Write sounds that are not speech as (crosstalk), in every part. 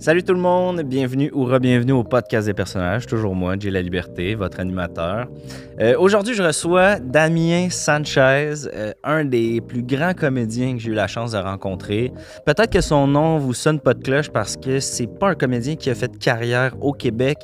Salut tout le monde, bienvenue ou re-bienvenue au podcast des personnages. Toujours moi, Jay La Liberté, votre animateur. Euh, aujourd'hui, je reçois Damien Sanchez, euh, un des plus grands comédiens que j'ai eu la chance de rencontrer. Peut-être que son nom vous sonne pas de cloche parce que c'est pas un comédien qui a fait carrière au Québec.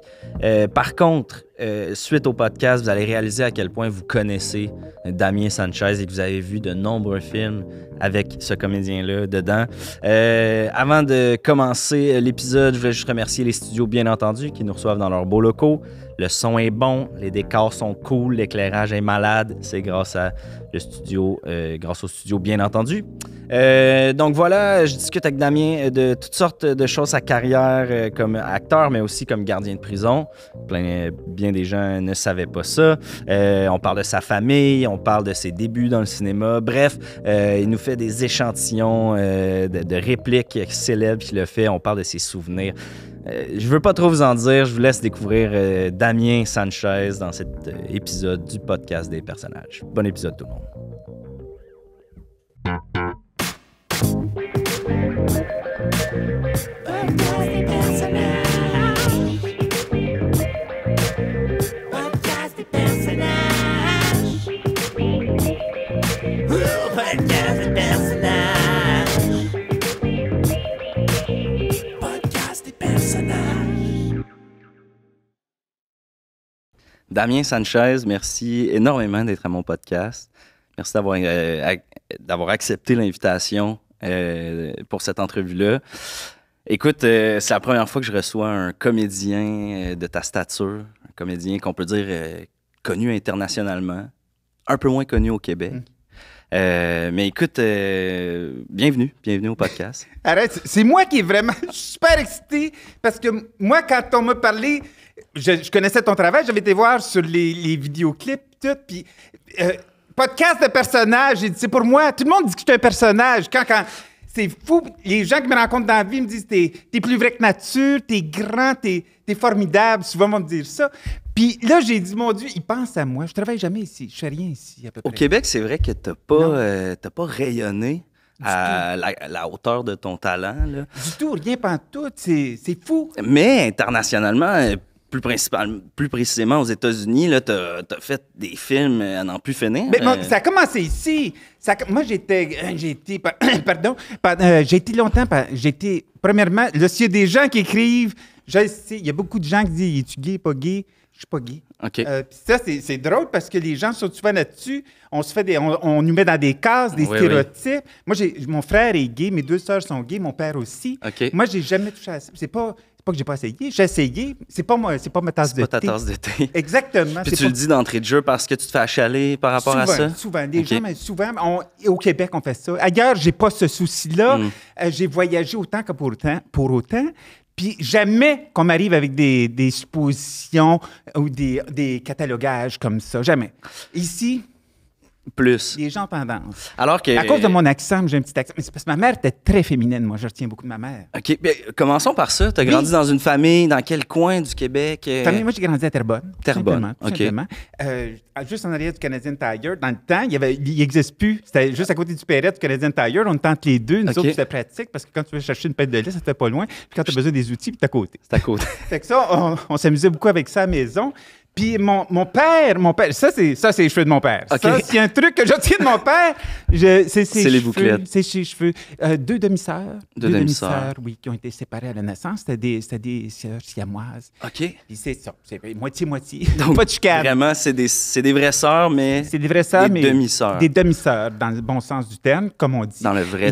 Euh, par contre, euh, suite au podcast, vous allez réaliser à quel point vous connaissez Damien Sanchez et que vous avez vu de nombreux films avec ce comédien-là dedans. Euh, avant de commencer l'épisode, je voulais juste remercier les studios, bien entendu, qui nous reçoivent dans leurs beaux locaux. Le son est bon, les décors sont cool, l'éclairage est malade. C'est grâce à studio, euh, grâce au studio, bien entendu. Euh, donc voilà, je discute avec Damien de toutes sortes de choses, sa carrière euh, comme acteur, mais aussi comme gardien de prison. Plein, bien des gens ne savaient pas ça. on parle de sa famille, on parle de ses débuts dans le cinéma. Bref, il nous fait des échantillons de, de répliques célèbres qu'il a fait. On parle de ses souvenirs. Euh, je veux pas trop vous en dire, je vous laisse découvrir euh, Damien Sanchez dans cet euh, épisode du podcast des personnages. Bon épisode tout le monde. Damien Sanchez, merci énormément d'être à mon podcast. Merci d'avoir, euh, accepté l'invitation euh, pour cette entrevue-là. Écoute, euh, c'est la première fois que je reçois un comédien de ta stature, un comédien qu'on peut dire connu internationalement, un peu moins connu au Québec. Hmm. mais écoute, bienvenue, bienvenue au podcast. (laughs) Arrête, c'est moi qui est vraiment (laughs) super excité parce que moi, quand on m'a parlé, je, connaissais ton travail, j'avais été voir sur les, les vidéoclips, tout, puis... Euh, podcast de personnages, c'est pour moi, tout le monde dit que tu es un personnage. Quand, quand, c'est fou, les gens qui me rencontrent dans la vie me disent t'es, es plus vrai que nature, t'es grand, t'es, es formidable, souvent vont me dire ça. Puis là, j'ai dit, mon Dieu, ils pensent à moi. Je travaille jamais ici. Je fais rien ici, Au Québec, c'est vrai que tu pas, euh, pas rayonné à la, hauteur de ton talent. Là. Du tout, rien pas tout. C'est, c'est fou. Mais internationalement, euh, plus, principal, plus précisément aux États-Unis, tu as, fait des films euh, à n'en plus finir. Ben, Mais euh. ça a commencé ici. Ça, moi, j'étais. Euh, j'étais (coughs) pardon. pardon j'ai été longtemps. J'étais. Premièrement, là, s'il y a des gens qui écrivent, il y a beaucoup de gens qui disent Es-tu gay, pas gay je suis pas gay. ça, c'est drôle parce que les gens sont souvent là-dessus. On se fait des, on, nous met dans des cases, des stéréotypes. Moi, j'ai mon frère est gay, mes deux sœurs sont gays, mon père aussi. Moi, j'ai jamais touché à ça. C'est pas, pas que j'ai pas essayé, j'ai essayé, c'est pas moi, c'est pas ma tasse de pas ta tasse de thé. (laughs) Exactement. Puis tu le dis d'entrée de jeu parce que tu te fais achaler par rapport à ça. Souvent, des gens, mais souvent, au Québec, on fait ça. Ailleurs, j'ai pas ce souci-là. Mm. Euh, j'ai voyagé autant que pour autant, pour autant. Puis jamais qu'on m'arrive avec des, des suppositions ou des, des catalogages comme ça. Jamais. Ici, plus. Les gens pendance. Alors que. À cause de mon accent, j'ai un petit accent. c'est parce que ma mère était très féminine. Moi, je retiens beaucoup de ma mère. OK. Mais commençons par ça. Tu as grandi dans une famille, dans quel coin du Québec? Euh, famille, moi, j'ai grandi à Terrebonne. Terrebonne. Simplement, euh, juste en arrière du Canadian Tire. Dans le temps, il n'existe plus. C'était juste à côté du Perret du Canadian Tire. On tente les deux. Nous autres, c'était pratique parce que quand tu veux chercher une pelle de lait, ça te fait pas loin. Puis quand tu as besoin des outils, puis es à côté. C'est à côté. (laughs) fait que ça, on, s'amusait beaucoup avec ça à maison. Puis mon, mon, père, mon père, ça c'est ça c'est les cheveux de mon père. Ça c'est un truc que je tiens de mon père. C'est les bouclettes. C'est ses cheveux. Euh, deux demi-sœurs. Deux, demi-sœurs, oui, qui ont été séparées à la naissance. C'était des c'était des sœurs siamoises. Ok. Puis c'est ça, c'est moitié moitié. (laughs) Donc pas de chicane. Vraiment, c'est des c'est des vraies sœurs, mais c'est des vraies sœurs, mais demi-sœurs. Des demi-sœurs dans le bon sens du terme, comme on dit. Dans le vrai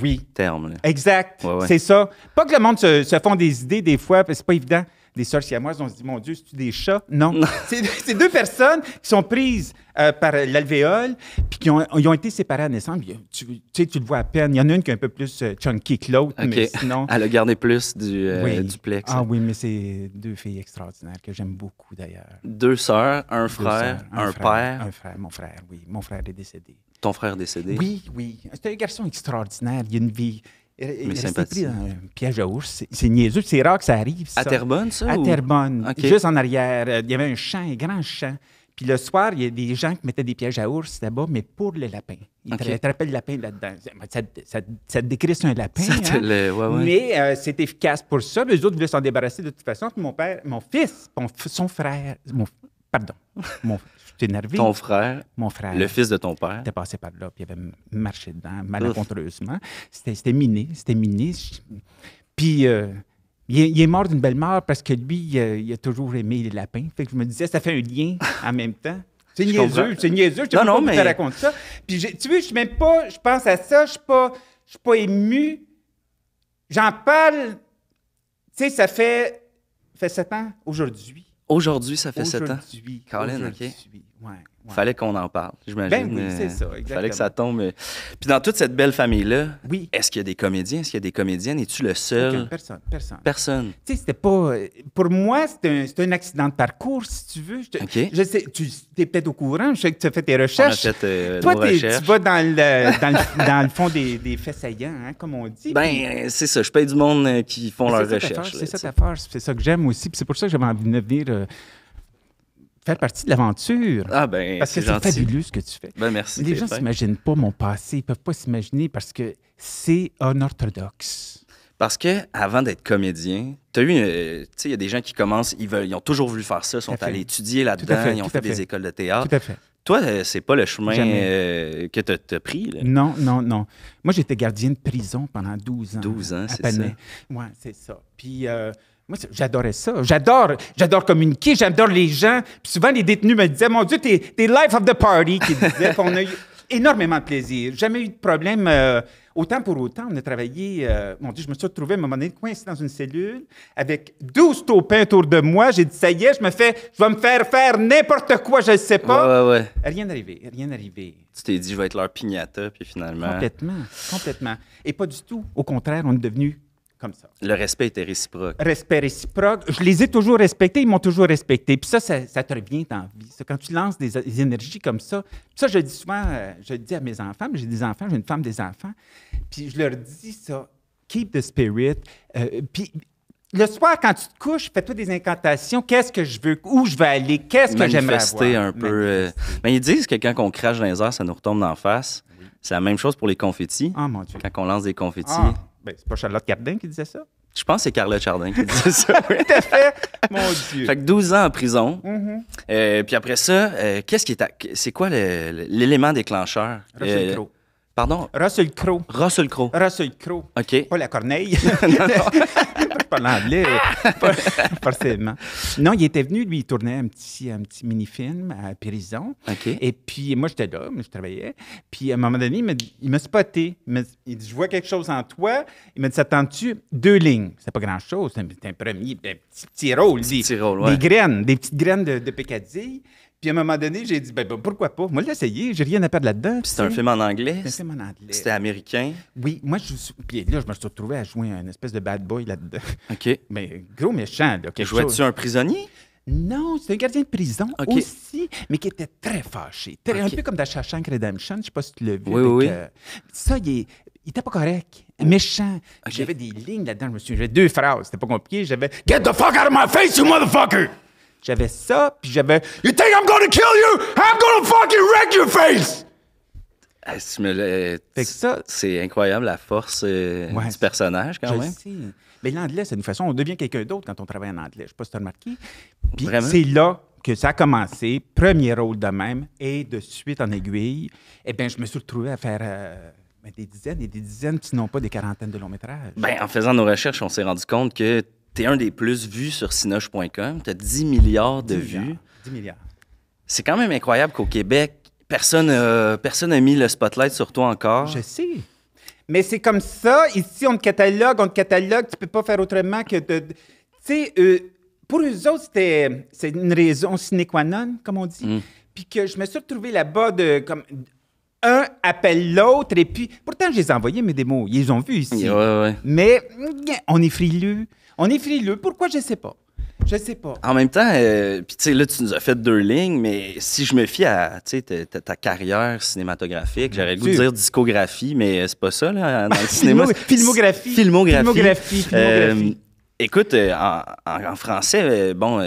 oui. terme. Là. Exact. C'est ça. Pas que le monde se, se font des idées des fois, parce que c'est pas évident des sœurs moi, on se dit, mon Dieu, c'est-tu des chats? Non. (laughs) c'est deux personnes qui sont prises euh, par euh, l'alvéole, puis qui ont, été séparées à naissance. Tu, sais, tu le vois à peine. Il y en a une qui est un peu plus euh, chunky que l'autre, mais sinon... Elle a gardé plus du, euh, Ah hein. oui, mais c'est deux filles extraordinaires que j'aime beaucoup, d'ailleurs. Deux sœurs, un frère, un, père. Un frère, mon frère, oui. Mon frère est décédé. Ton frère est décédé? Oui, oui. C'était un garçon extraordinaire. Il y a une vie il s'est pris un piège à ours. C'est niaiseux. C'est rare que ça arrive. Ça. À Terbonne ça? À Terbonne Juste en arrière. Euh, il y avait un champ, un grand champ. Puis le soir, il y a des gens qui mettaient des pièges à ours là-bas, mais pour le lapin. Ils okay. attrapaient le lapin là-dedans. Ça, ça, ça, c'est décrisse un lapin. Hein? Mais euh, c'est efficace pour ça. Les autres voulaient s'en débarrasser de toute façon. mon père, mon fils, son frère, mon, Pardon. (laughs) je suis énervé. Ton frère. Mon frère. Le fils de ton père. Était passé par là, puis il avait marché dedans, malencontreusement. C'était miné, c'était miné. Puis euh, il, est, mort d'une belle mort parce que lui, il a, toujours aimé les lapins. Fait que je me disais, ça fait un lien (laughs) en même temps. C'est niaiseux, c'est niaiseux. Je non, non, mais... te raconte ça. Puis tu vois, je suis même pas, je pense à ça, je suis pas, je suis pas ému. J'en parle, tu sais, ça fait, fait sept ans aujourd'hui Aujourd'hui, ça fait sept ans? Fallait qu'on en parle, j'imagine. Ben oui, c'est ça, exactement. Euh, fallait que ça tombe. Euh. Puis dans toute cette belle famille-là, est-ce qu'il y a des comédiens, est-ce qu'il y a des comédiennes? Es-tu le seul? personne, personne. Personne. Tu sais, c'était pas... Euh, pour moi, c'était un, accident de parcours, si tu veux. Je, sais, tu es peut-être au courant, je sais que tu as fait tes recherches. Toi, tu vas dans le, fond des, des faits saillants, hein, comme on dit. Ben, c'est ça, je paye du monde qui font leurs recherches. C'est ça ta force, c'est ça que j'aime aussi. Puis c'est pour ça que j'avais envie de venir faire partie de l'aventure. Ah ben, parce que c'est fabuleux ce que tu fais. Ben, merci. Les gens ne s'imaginent pas mon passé, ils ne peuvent pas s'imaginer parce que c'est un orthodoxe. Parce que avant d'être comédien, tu as eu, euh, tu sais, il y a des gens qui commencent, ils veulent, ils ont toujours voulu faire ça, sont allés étudier là-dedans, ils ont fait, des écoles de théâtre. Tout à fait. Toi, euh, c'est pas le chemin euh, que tu as, pris. Non, non, non. Moi, j'étais gardien de prison pendant 12 ans. 12 ans, c'est ça. Oui, c'est ça. Puis, moi, j'adorais ça. J'adore, j'adore communiquer, j'adore les gens. Puis souvent, les détenus me disaient, mon Dieu, t'es, es life of the party, qui a eu (laughs) énormément de plaisir. Jamais eu de problème. Euh, autant pour autant, on a travaillé. Euh, mon Dieu, je me suis retrouvé à un moment donné coincé dans une cellule avec 12 taupins autour de moi. J'ai dit, ça y est, je me fais, je vais me faire faire n'importe quoi, je ne sais pas. Ouais, ouais, ouais. Rien n'est rien Tu t'es dit, je vais être leur pignata, puis finalement. Complètement, complètement. Et pas du tout. Au contraire, on est devenu comme ça. Le respect était réciproque. Respect réciproque. Je les ai toujours respectés, ils m'ont toujours respecté. Puis ça, ça, te revient dans la vie. Quand tu lances des, énergies comme ça, puis ça, je dis souvent, euh, je le dis à mes enfants, j'ai des enfants, j'ai une femme, des enfants, puis je leur dis ça, keep the spirit. Euh, puis le soir, quand tu te couches, fais-toi des incantations. Qu'est-ce que je veux? Où je vais aller? Qu'est-ce que j'aimerais rester un peu. Euh, mais ils disent que quand on crache dans les airs, ça nous retombe d'en face. C'est la même chose pour les confettis. Ah, quand on lance des confettis. Ah. Ben, c'est pas Charlotte Cardin qui disait ça? Je pense que c'est Carlotte Chardin qui disait ça. (laughs) fait. Mon Dieu. Fait que 12 ans en prison. Mm-hmm. Euh, puis après ça, euh, qu'est-ce qui est. C'est quoi l'élément déclencheur? Le Pardon? Russell Crowe. Russell Crowe. Russell Crowe. OK. Pas la corneille. (laughs) (laughs) Euh, pas l'anglais, forcément. Non, il était venu, lui, il tournait un petit, un petit mini-film à Périson. OK. Et puis, moi, j'étais là, je travaillais. Puis, à un moment donné, il m'a, spoté. Il, m'a, dit Je vois quelque chose en toi. Il m'a dit S'attends-tu deux lignes C'est pas grand-chose. C'est un, premier un petit, petit rôle. Petit, Des graines, des petites graines de, de puis à un moment donné, j'ai dit, ben, ben pourquoi pas? Moi, l'essayer, j'ai rien à perdre là-dedans. Puis c'est un film en anglais. C'est un film en anglais. C'était américain. Oui, moi, je, puis là, je me suis retrouvé à jouer un espèce de bad boy là-dedans. OK. (laughs) Mais gros méchant, là. Jouais-tu un prisonnier? Non, c'était un gardien de prison aussi, mais qui était très fâché. Très, Un peu comme dans Shashank Redemption, je sais pas si tu l'as vu. Oui, oui. Euh, ça, il, n'était était pas correct, méchant. J'avais des lignes là-dedans, je me suis j'avais deux phrases, c'était pas compliqué. J'avais « Get the fuck out of my face, you motherfucker! » J'avais ça, puis j'avais You think I'm gonna kill you? I'm gonna fucking wreck your face! Ah, c'est incroyable la force euh, du personnage quand même. Mais l'anglais, c'est une façon, on devient quelqu'un d'autre quand on travaille en anglais. Je ne sais pas si tu as remarqué. Puis c'est là que ça a commencé, premier rôle de même, et de suite en aiguille, Et eh ben, je me suis retrouvé à faire euh, ben, des dizaines et des dizaines, sinon pas des quarantaines de longs métrages. Ben, en faisant nos recherches, on s'est rendu compte que T'es un des plus vus sur cinoche.com. T'as 10 milliards de vues. 10 milliards. C'est quand même incroyable qu'au Québec, personne euh, personne n'a mis le spotlight sur toi encore. Je sais. Mais c'est comme ça. Ici, on te catalogue, on te catalogue. Tu peux pas faire autrement que de. Tu sais, euh, pour eux autres, c'était, c'est une raison sine qua non, comme on dit. Mm. Puis que je me suis retrouvé là-bas de. Comme, un appelle l'autre, et puis, pourtant, je les ai envoyés mes démos. Ils les ont vus ici. oui, Mais on est frileux. On est frileux. Pourquoi? Je sais pas. Je sais pas. En même temps, euh, tu là, tu nous as fait deux lignes, mais si je me fie à ta, ta, carrière cinématographique, j'aurais le goût de dire discographie, mais euh, c'est pas ça, là, dans le (laughs) cinéma. filmographie. Filmographie. Filmographie. Euh, écoute, en, français, bon,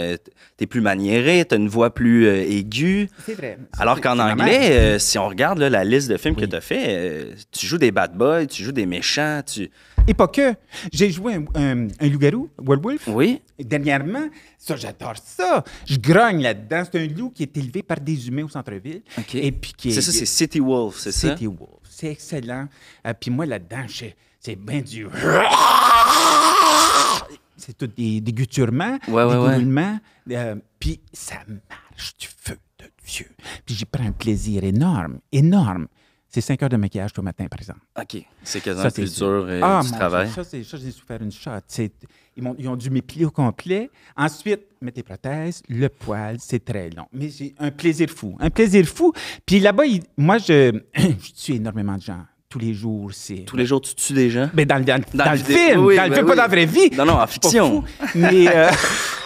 t'es plus maniéré, t'as une voix plus aiguë. C'est vrai. Alors qu'en anglais, si on regarde la liste de films que tu as fait, tu joues des bad boys, tu joues des méchants, tu et pas que. J'ai joué un, loup-garou, Werewolf. Oui. Dernièrement, ça, j'adore ça. Je grogne là-dedans. C'est un loup qui est élevé par des humains au centre-ville. OK. Et puis qui C'est ça, c'est City Wolf, c'est ça? City Wolf. C'est excellent. Euh, puis moi, là-dedans, c'est bien du. C'est tout des, des gutturements, ouais, des ouais, euh, puis ça marche du feu de Dieu. Puis j'y prends un plaisir énorme, énorme. C'est cinq heures de maquillage le matin, par exemple. OK. C'est quasiment plus dur et euh, ah, du mon travail. Dieu, ça, j'ai souffert une shot. Ils, ils, ont dû m'épiler au complet. Ensuite, mettre les prothèses, le poil, c'est très long. Mais j'ai un plaisir fou. Un plaisir fou. Puis là-bas, moi, (clears throat) je, tue énormément de gens tous les jours. C'est... Tous les jours, tu tues des gens? Mais ben, dans, dans, le film, dans le film, ben pas dans la vraie vie. Non, non, en fiction. mais euh, (laughs)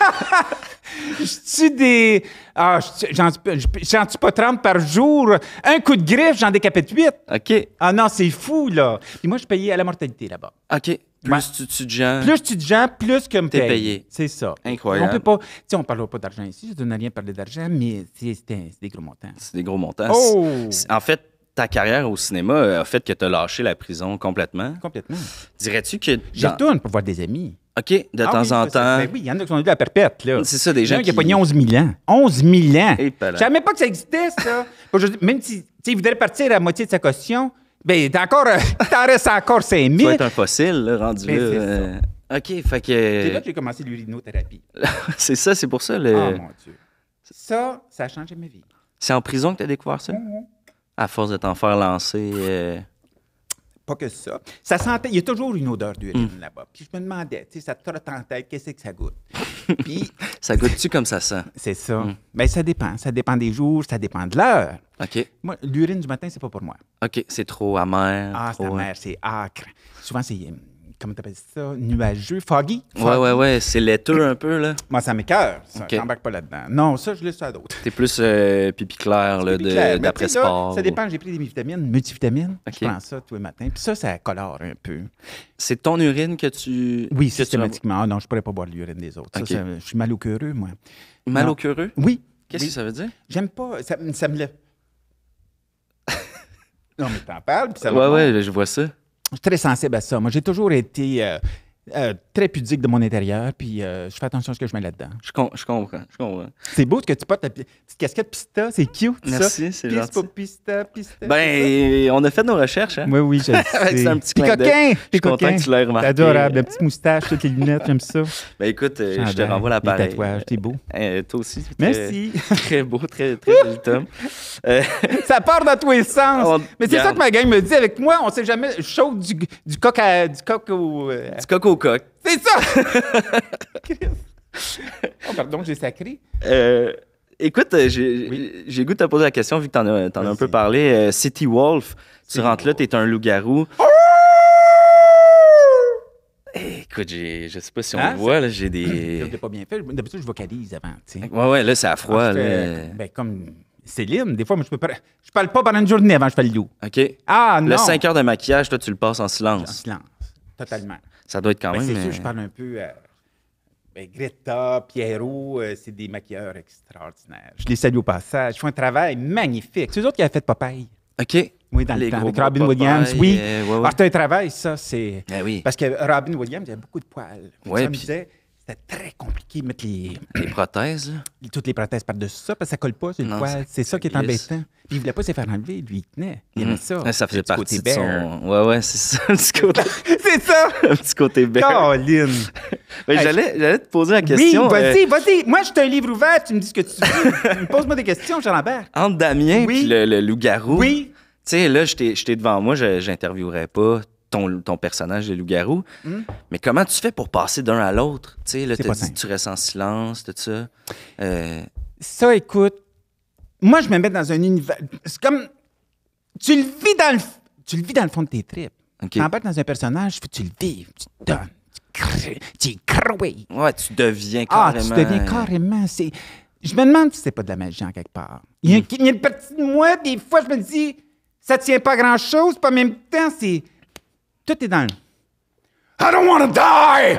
Je tue des. Ah, j'en tue pas 30 par jour. Un coup de griffe, j'en de 8. OK. Ah non, c'est fou, là. Puis moi, je payais à la mortalité là-bas. OK. Plus tu tues de gens. Plus tu de gens, plus que me T'es payé. C'est ça. Incroyable. On peut pas. Tu on parle pas d'argent ici. Je donne rien parler d'argent, mais c'est des gros montants. C'est des gros montants. Oh! En fait, ta carrière au cinéma euh, a fait que tu as lâché la prison complètement? Complètement. Dirais-tu que. J'y retourne pour voir des amis. OK, de ah temps en temps. Ben oui, il y en a qui sont venus à la perpète, là. C'est ça, des gens. Il y en a qui ont 11 000 ans. 11 000 ans. Je savais pas que ça existait, ça. (laughs) même si il voudrait partir à moitié de sa caution, ben, d'accord, euh, (laughs) t'en restes encore 5 000. Tu être un fossile, rendu ben, là. Euh, OK, fait que. C'est là que j'ai commencé l'urinothérapie. (laughs) c'est ça, c'est pour ça, le. Ah, mon Dieu. Ça, ça a changé ma vie. C'est en prison que tu as découvert ça? Mm-hmm à force de t'en faire lancer. Euh, pas que ça. Ça sentait, il y a toujours une odeur d'urine hmm. là-bas. Puis je me demandais, tu sais, ça te trotte en tête, qu'est-ce que ça goûte? (laughs) Puis. ça goûte-tu comme ça sent? C'est ça. Mais hmm. ben, ça dépend. Ça dépend des jours, ça dépend de l'heure. OK. Moi, l'urine du matin, c'est pas pour moi. OK, c'est trop amer. Ah, trop... c'est hein. amer, c'est acre. Souvent, c'est hum comment t'appelles ça, nuageux, foggy. Ouais, ouais, ouais, c'est laiteux un peu, là. Moi, ça m'écœure, ça, okay. j'embarque pas là-dedans. Non, ça, je laisse ça à d'autres. T'es plus euh, pipi clair, là, d'après-sport. Ça dépend, j'ai pris des vitamines, multivitamines, je prends ça tous les matins, puis ça, ça colore un peu. C'est ton urine que tu... Oui, systématiquement. Ah non, je pourrais pas boire l'urine des autres. je suis mal au cœureux, moi. Mal au cœureux? Oui. Qu'est-ce que ça veut dire? J'aime pas, ça, me le. (laughs) non, mais t'en parles, puis ça Ouais, ouais, je vois ça. Je suis très sensible à ça. Moi, j'ai toujours été euh, euh, très pudique de mon intérieur, puis euh, je fais attention à ce que je mets là-dedans. Je, comprends, je comprends. C'est beau que tu portes, ta petite casquette pista, c'est cute, Merci, c'est Pas pista, pista, ben, on a fait nos recherches, hein? Oui, oui, je (laughs) C'est un petit clin coquin! coquin! tu l'aies remarqué. adorable, la petite moustache, toutes les lunettes, j'aime ça. Ben écoute, euh, je te renvoie la pareille. tatouage, t'es beau. toi aussi. Merci. (laughs) Très, beau, très, très joli, Tom. (laughs) ça part dans tous les sens. Mais c'est ça que ma gang me dit avec moi, on sait jamais, chaud du, du coq du coq du c'est ça! (laughs) oh, pardon, j'ai sacré. Euh, écoute, euh, j'ai oui. goût de te poser la question, vu que t'en as, as un peu parlé. Euh, City Wolf, tu rentres là, t'es un loup-garou. Oh! Écoute, je sais pas si on ah, le voit, là, j'ai des. J'ai (clears throat) pas bien fait. D'habitude, je vocalise avant. sais. Ouais, ouais, là, c'est à froid. Ah, là. Ben, comme Céline, des fois, moi, je peux parle pas pendant une journée avant je fais le loup. OK. Ah, non. Le 5 heures de maquillage, toi, tu le passes en silence. En silence, totalement. Ça doit être quand ben, même. C'est sûr, je euh, parle un peu. Ben, Greta, Pierrot, euh, c'est des maquilleurs extraordinaires. Je les salue au passage. Ils font un travail magnifique. C'est eux autres qui avaient fait Popeye. OK. Oui, dans les le temps, avec Robin Williams, oui. Euh, Alors, c'est un travail, ça, c'est... Ben oui. Parce que Robin Williams, il a beaucoup de poils. Oui, puis c'était très compliqué de mettre les. Les prothèses, Toutes les prothèses par-dessus ça, parce que ça colle pas sur C'est ça, qui est embêtant. Puis il voulait pas se faire enlever, lui, il tenait. Il aimait mm. ça. Ça faisait pas côté partie de son. Ouais, ouais, c'est ça. côté, (laughs) C'est ça! un (laughs) petit côté bête Caroline! (laughs) J'allais j'allais te poser la question. Euh, vas-y, vas-y. Moi, je un livre ouvert. Tu me dis ce que tu veux. Pose-moi des questions, Jean-Lambert. Entre Damien et le, loup-garou. Oui. Tu sais, là, j'étais devant moi, j'interviewerais pas ton, ton personnage, de loup-garou. Hmm? Mais comment tu fais pour passer d'un à l'autre? Tu sais, là, tu restes en silence, tout ça. Euh, ça, écoute, moi, je me mets dans un univers. C'est comme. Tu le vis dans le, tu le, vis dans le fond de tes tripes. Okay. T'embarques dans un personnage, tu le vis, tu te donnes, tu Ouais, tu deviens carrément. Ah, tu deviens carrément. C'est... Je me demande si c'est pas de la magie en quelque part. Il y, a, hmm. une partie de moi, des fois, je me dis, ça tient pas grand-chose, pas même temps, c'est. Tout est dans le. I don't want to die!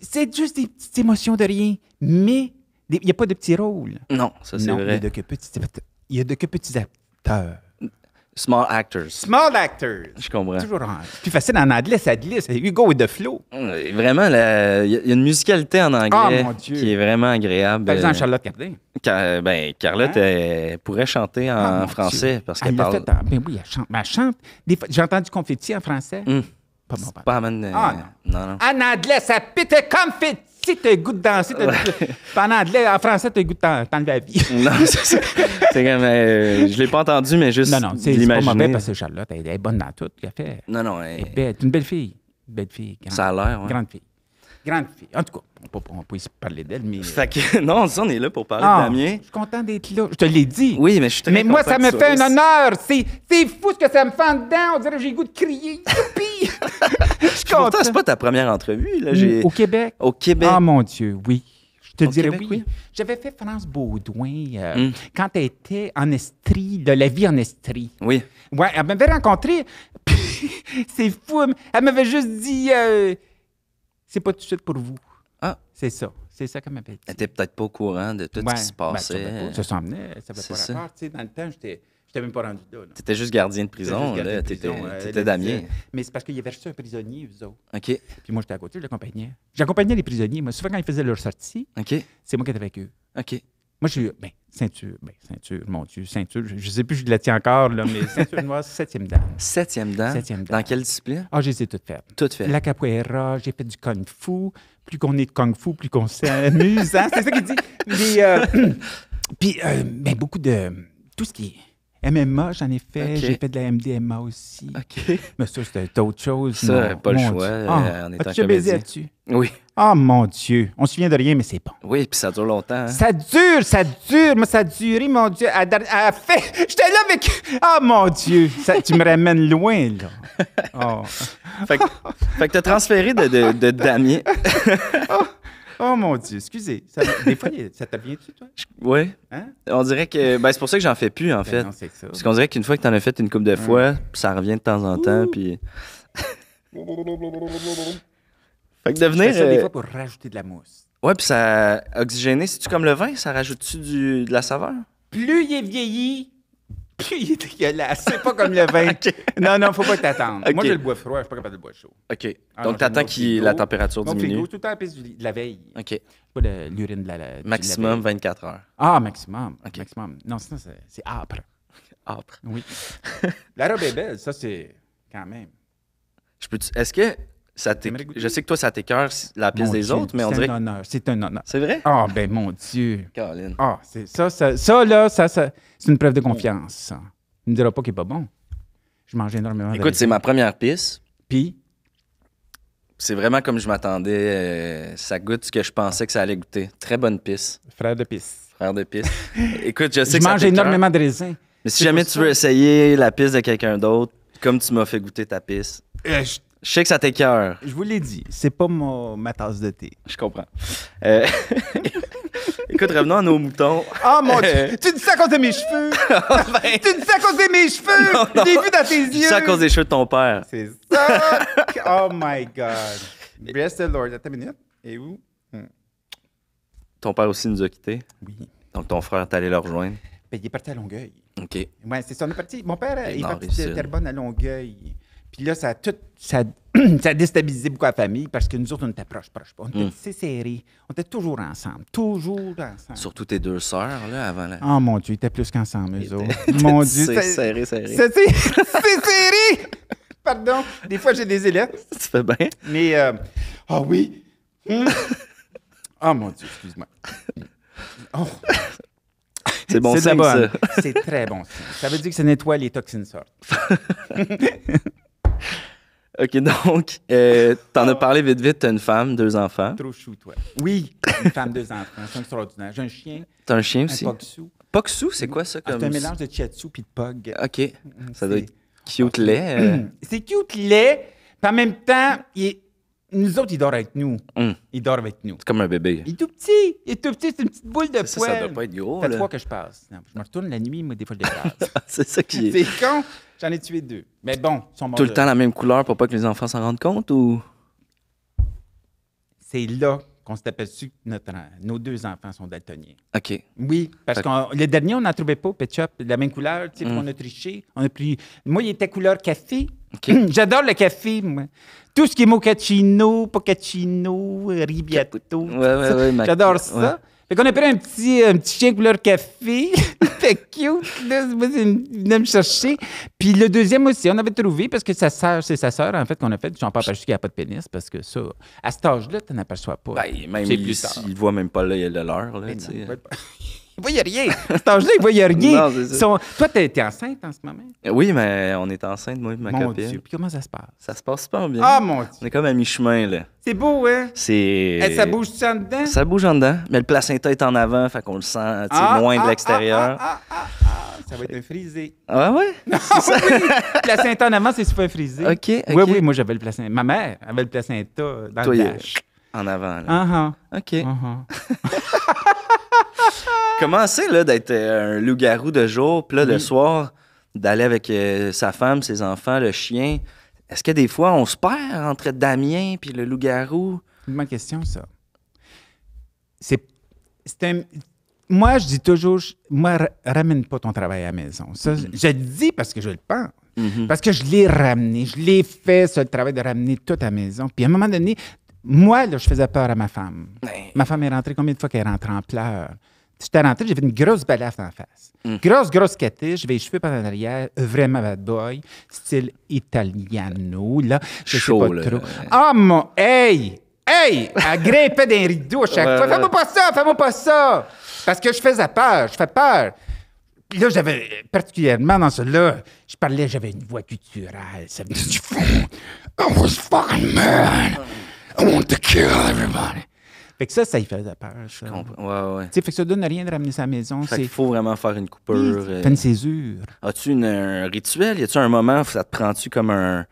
C'est juste des petites émotions de rien, mais il n'y a pas de petits rôles. Non, ça c'est vrai. Il n'y a, de que petits acteurs. Small actors. Small actors. Je comprends. Toujours en... Plus facile en anglais, ça glisse. Hugo et with the flow. Hum, vraiment, il y a une musicalité en anglais oh, qui est vraiment agréable. Par exemple, Charlotte Cardin. ben, Carlotte hein? pourrait chanter en ah, français parce qu'elle parle. ben oui, elle chante. Mais chante. J'ai entendu confetti en français. Hum. Pas mon Pas ah, euh, non. non, En anglais, ça pète confetti si t'as goût de danser, en anglais, en français, t'as goût de t'enlever la vie. (laughs) non, c'est comme, euh, je l'ai pas entendu, mais juste Non, non, c'est pas mauvais parce que Charlotte, elle, est bonne dans tout, Elle fait. Non, non, elle... elle est belle, une belle fille. Belle fille. Grande, ça a l'air, ouais. Grande fille. Grande fille. En tout cas, on peut, parler d'elle, mais... Euh, non, ça, on est là pour parler ah, de Damien. Je suis content d'être là. Je te l'ai dit. Oui, mais je suis très Mais moi, ça me fait un honneur. C'est fou ce que ça me fait en dedans. On dirait que j'ai goût de crier. (laughs) Pourtant, c'est pas ta première entrevue. Là. J'ai... Au Québec. Au Québec. Ah, mon Dieu, oui. Je te dirais oui. J'avais fait France Baudouin euh, hmm. quand elle était en Estrie, de la vie en Estrie. Oui. Ouais, elle m'avait rencontré. (laughs) c'est fou. Elle m'avait juste dit euh, c'est pas tout de suite pour vous. Ah. C'est ça. C'est ça qu'elle m'avait dit. Elle n'était peut-être pas au courant de tout ce qui se passait. Ben, ça, ça s'en Ça va pas rapport. Dans le temps, j'étais t'étais même pas rendu là. Tu étais juste gardien de prison, tu étais, euh, Damien. Mais c'est parce qu'il y avait juste un prisonnier, eux autres. OK. Puis moi, j'étais à côté, je l'accompagnais. J'accompagnais les prisonniers. Moi, souvent, quand ils faisaient leur sortie, c'est moi qui étais avec eux. OK. Moi, je suis. Ben, ceinture, ben, ceinture, mon Dieu, ceinture. Je, ne sais plus, je la tiens encore, là, mais ceinture noire, (laughs) septième dame. Septième dame? Septième dame. Dans quelle discipline? Ah, j'ai essayé tout faire. Tout faire La capoeira, j'ai fait du kung fu. Plus qu'on est de kung fu, plus qu'on s'amuse. Hein? C'est ça qu'il dit. (laughs) Puis, euh, (clears throat) euh ben, beaucoup de. Tout ce qui MMA, j'en ai fait. J'ai fait de la MDMA aussi. OK. Mais ça, c'était autre chose. Ça, pas le choix euh, Ah, tu baisé là-dessus? Oui. Ah, oh, mon Dieu. On se souvient de rien, mais c'est bon. Oui, puis ça dure longtemps. Hein. Ça dure, ça dure. Moi, ça a duré, mon Dieu. À, à, fait... J'étais là avec... Ah, oh, mon Dieu. tu me ramènes loin, là. Oh. (laughs) fait que, tu as transféré de, de, de Damien. (laughs) Oh. Oh mon Dieu, excusez. des fois, ça t'a bien dessus, toi? Oui. Hein? On dirait que. Ben, c'est pour ça que j'en fais plus, en ben fait. Non, ça. Parce qu'on dirait qu'une fois que t'en as fait une coupe de fois, ça revient de temps en temps, puis. (laughs) fait que devenir. ça des euh, fois pour rajouter de la mousse. Ouais, puis ça. Oxygéné, c'est-tu comme le vin? Ça rajoute-tu de la saveur? Plus il est vieilli, puis (laughs) il est dégueulasse. C'est pas comme le vin. (laughs) Non, non, faut pas que Moi, j'ai le bois froid, je suis pas capable de le boire chaud. OK. Donc, ah, t'attends que la température mon diminue. Frigo, tout le temps à la piste de la veille. OK. Pas l'urine de la, veille. Maximum 24 heures. Ah, maximum. Maximum. Non, sinon, c'est âpre. (laughs) âpre. Oui. la robe est belle, ça, c'est quand même. Je peux Est-ce que ça je sais que toi, ça t'écœure la pisse des autres, mais on dirait. C'est un honneur. C'est un honneur. C'est vrai? Ah, ben mon Dieu. Caroline. Ah, ça, ça, ça, là, ça, c'est une preuve de confiance. Tu ne me dira pas qu'il est pas bon. Je mange énormément. Écoute, c'est ma première pisse. Puis. C'est vraiment comme je m'attendais. Euh, ça goûte ce que je pensais que ça allait goûter. Très bonne pisse. Frère de pisse. Frère de pisse. (laughs) Écoute, je sais je mange énormément de raisins. Mais si jamais tu veux essayer la pisse de quelqu'un d'autre, comme tu m'as fait goûter ta pisse euh, je je sais que ça t'écœure. Je vous l'ai dit, c'est pas ma tasse de thé. Je comprends. Euh, (laughs) écoute, revenons à nos moutons. Ah mon dieu! Euh, tu dis ça à cause de mes cheveux! (laughs) Ah, ben. Tu dis ça à cause de mes cheveux! Tu Je vu dans tes yeux! ça à cause des cheveux de ton père. C'est ça! (laughs) oh my god! Bless the Lord. Attends une minute. Et où? Hmm. Ton père aussi nous a quittés. Oui. Donc ton frère est allé le rejoindre. Ben, il est parti à Longueuil. OK. Ouais, c'est ça, on est parti. Mon père, il est parti de Terrebonne à Longueuil. Puis là, ça a tout. (clears throat) Ça, a déstabilisé beaucoup la famille parce que nous autres, on ne t'approche pas, On était hmm. assez On était toujours ensemble. Toujours ensemble. Surtout tes deux sœurs, là, avant la. Oh mon Dieu, ils étaient plus qu'ensemble, eux autres. (laughs) mon (laughs) Dieu. C'est serré, serré. C'est serré! Pardon. Des fois, j'ai des élèves. (laughs) Tu fait bien. Mais, euh, ah oui. Hmm? Ah oh mon Dieu, excuse-moi. Hmm. Oh. C'est bon signe, ça. C'est très bon Ça veut dire que ça nettoie les toxines sortes. (laughs) OK, donc, euh, t'en as parlé vite vite, t'as une femme, deux enfants. Trop chou, toi. Oui, une femme, deux enfants, c'est extraordinaire. J'ai un chien. T'as un chien aussi? Un Pogsou. c'est quoi ça? Ah, comme... C'est un mélange de Chetsu pis de Pog. OK, mm, ça doit être cute lait. Euh. (clears throat) C'est cute lait, puis en même temps, nous autres, il dort avec nous. Mm. Ils Il dort avec nous. C'est comme un bébé. Il est tout petit, il est tout petit, c'est une petite boule de poil. Ça, ça doit pas être gros. C'est fois que je passe. je me retourne la nuit, des fois, je (laughs) c'est ça qui est... C'est con. J'en ai tué deux. Mais bon, ils sont morts. Tout le temps la même couleur pour pas que les enfants s'en rendent compte ou. C'est là qu'on s'est aperçu que nos deux enfants sont daltoniens. OK. Oui, parce que le dernier, on n'en trouvait pas, au la même couleur. Tu sais, mm. On a triché. On a pris... Moi, il était couleur café. (clears throat) J'adore le café, moi. Tout ce qui est mochaccino, pocacino, ribiato. Ouais, J'adore ça. Fait qu'on a pris un petit, un petit chien couleur café. (laughs) cute, là. venait me chercher. Puis le deuxième aussi, on avait trouvé parce que sa sœur, c'est sa sœur, en fait, qu'on a fait. J'en parle pas aperçu qu'il n'y a pas de pénis parce que ça, à cet âge-là, tu n'aperçois pas. Ben, même c'est plus il, voit même pas l'œil de l'heure, là, ben il voyait rien. (laughs) cet âge-là, il voyait rien. Non, Toi, t'es, enceinte en ce moment? Euh, oui, mais on est enceinte, moi et ma mon Dieu. Puis comment ça se passe? Ça se passe super bien. Ah, mon Dieu. On est comme à mi-chemin, là. C'est beau, hein? C'est... Et ça bouge-tu en dedans? Ça bouge en dedans, mais le placenta est en avant, fait qu'on le sent ah, loin de ah, l'extérieur. Ah, ah, ah, ça va être un frisé. Ah ouais? Non, (laughs) ça. oui! placenta en avant, c'est super frisé. OK, Oui, oui, moi, j'avais le placenta. Ma mère avait le placenta dans le dash. En avant, là. ah, OK. (laughs) Comment c'est là d'être euh, un loup-garou de jour, puis là le soir d'aller avec euh, sa femme, ses enfants, le chien. Est-ce que des fois on se perd entre Damien puis le loup-garou Ma question ça. C'est moi je dis toujours moi ramène pas ton travail à la maison. je le dis parce que je le pense. Mm-hmm. Parce que je l'ai ramené, je l'ai fait, ce travail de ramener tout à la maison. Puis à un moment donné, moi, je faisais peur à ma femme. Ben. Ma femme est rentrée, combien de fois qu'elle est rentrée en pleurs? J'étais rentré, j'ai une grosse balafre en face. Mm. Grosse, grosse caté. Je vais cheveux par en vraiment bad boy, style italiano, là. Je Chaud, sais pas trop. Ah, oh, mon... Hey! Hey! À grimper d'un rideau à chaque fois. Fais-moi pas ça! Fais-moi pas ça! Parce que je faisais peur. Je fais peur. là, j'avais, particulièrement dans celui-là, je parlais, j'avais une voix culturelle. Ça du fond. I was fucking mad. I want to kill everybody. Fait que ça, ça y faisait peur. Ça. Je Ouais, fait que ça donne rien de ramener sa maison. Fait qu'il faut vraiment faire une coupure. Euh. Faire une césure. As-tu un rituel? Y a-tu un moment où ça te prend-tu comme un.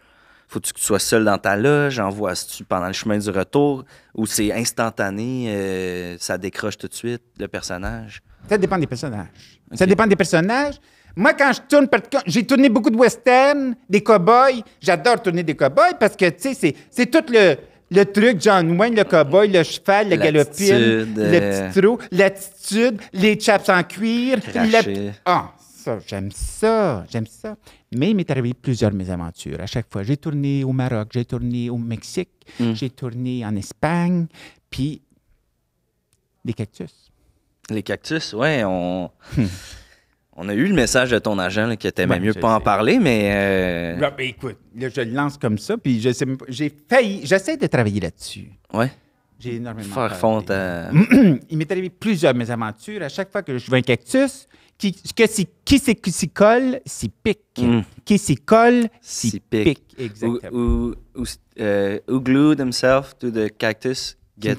Faut-tu que tu sois seul dans ta loge? Envoies-tu pendant le chemin du retour? Ou c'est instantané? Euh, ça décroche tout de suite le personnage? Ça dépend des personnages. Ça dépend des personnages. Moi, quand je tourne, j'ai tourné beaucoup de Western, des cowboys. J'adore tourner des cowboys parce que, tu sais, c'est tout le, le truc, John Wayne, le cowboy, le cheval, le galopine, le euh, petit trou, l'attitude, les chaps en cuir. Le... Ah, ça, j'aime ça, j'aime ça. Mais il m'est arrivé plusieurs aventures. À chaque fois, j'ai tourné au Maroc, j'ai tourné au Mexique, hmm. j'ai tourné en Espagne, puis les cactus. Les cactus, ouais, on... Hmm. On a eu le message de ton agent qui que t'aimais mieux pas en parler, mais. Euh, ben, ben, écoute, je le lance comme ça, puis j'ai failli. J'essaie de travailler là-dessus. Ouais. J'ai énormément. Faire (clears throat) Il m'est arrivé plusieurs mes aventures. À chaque fois que je vois un cactus, qui, qui s'y colle, s'y pique. Mm. Qui s'y colle, s'y pique. Exactement. Ou, ou, euh, to the cactus? Get...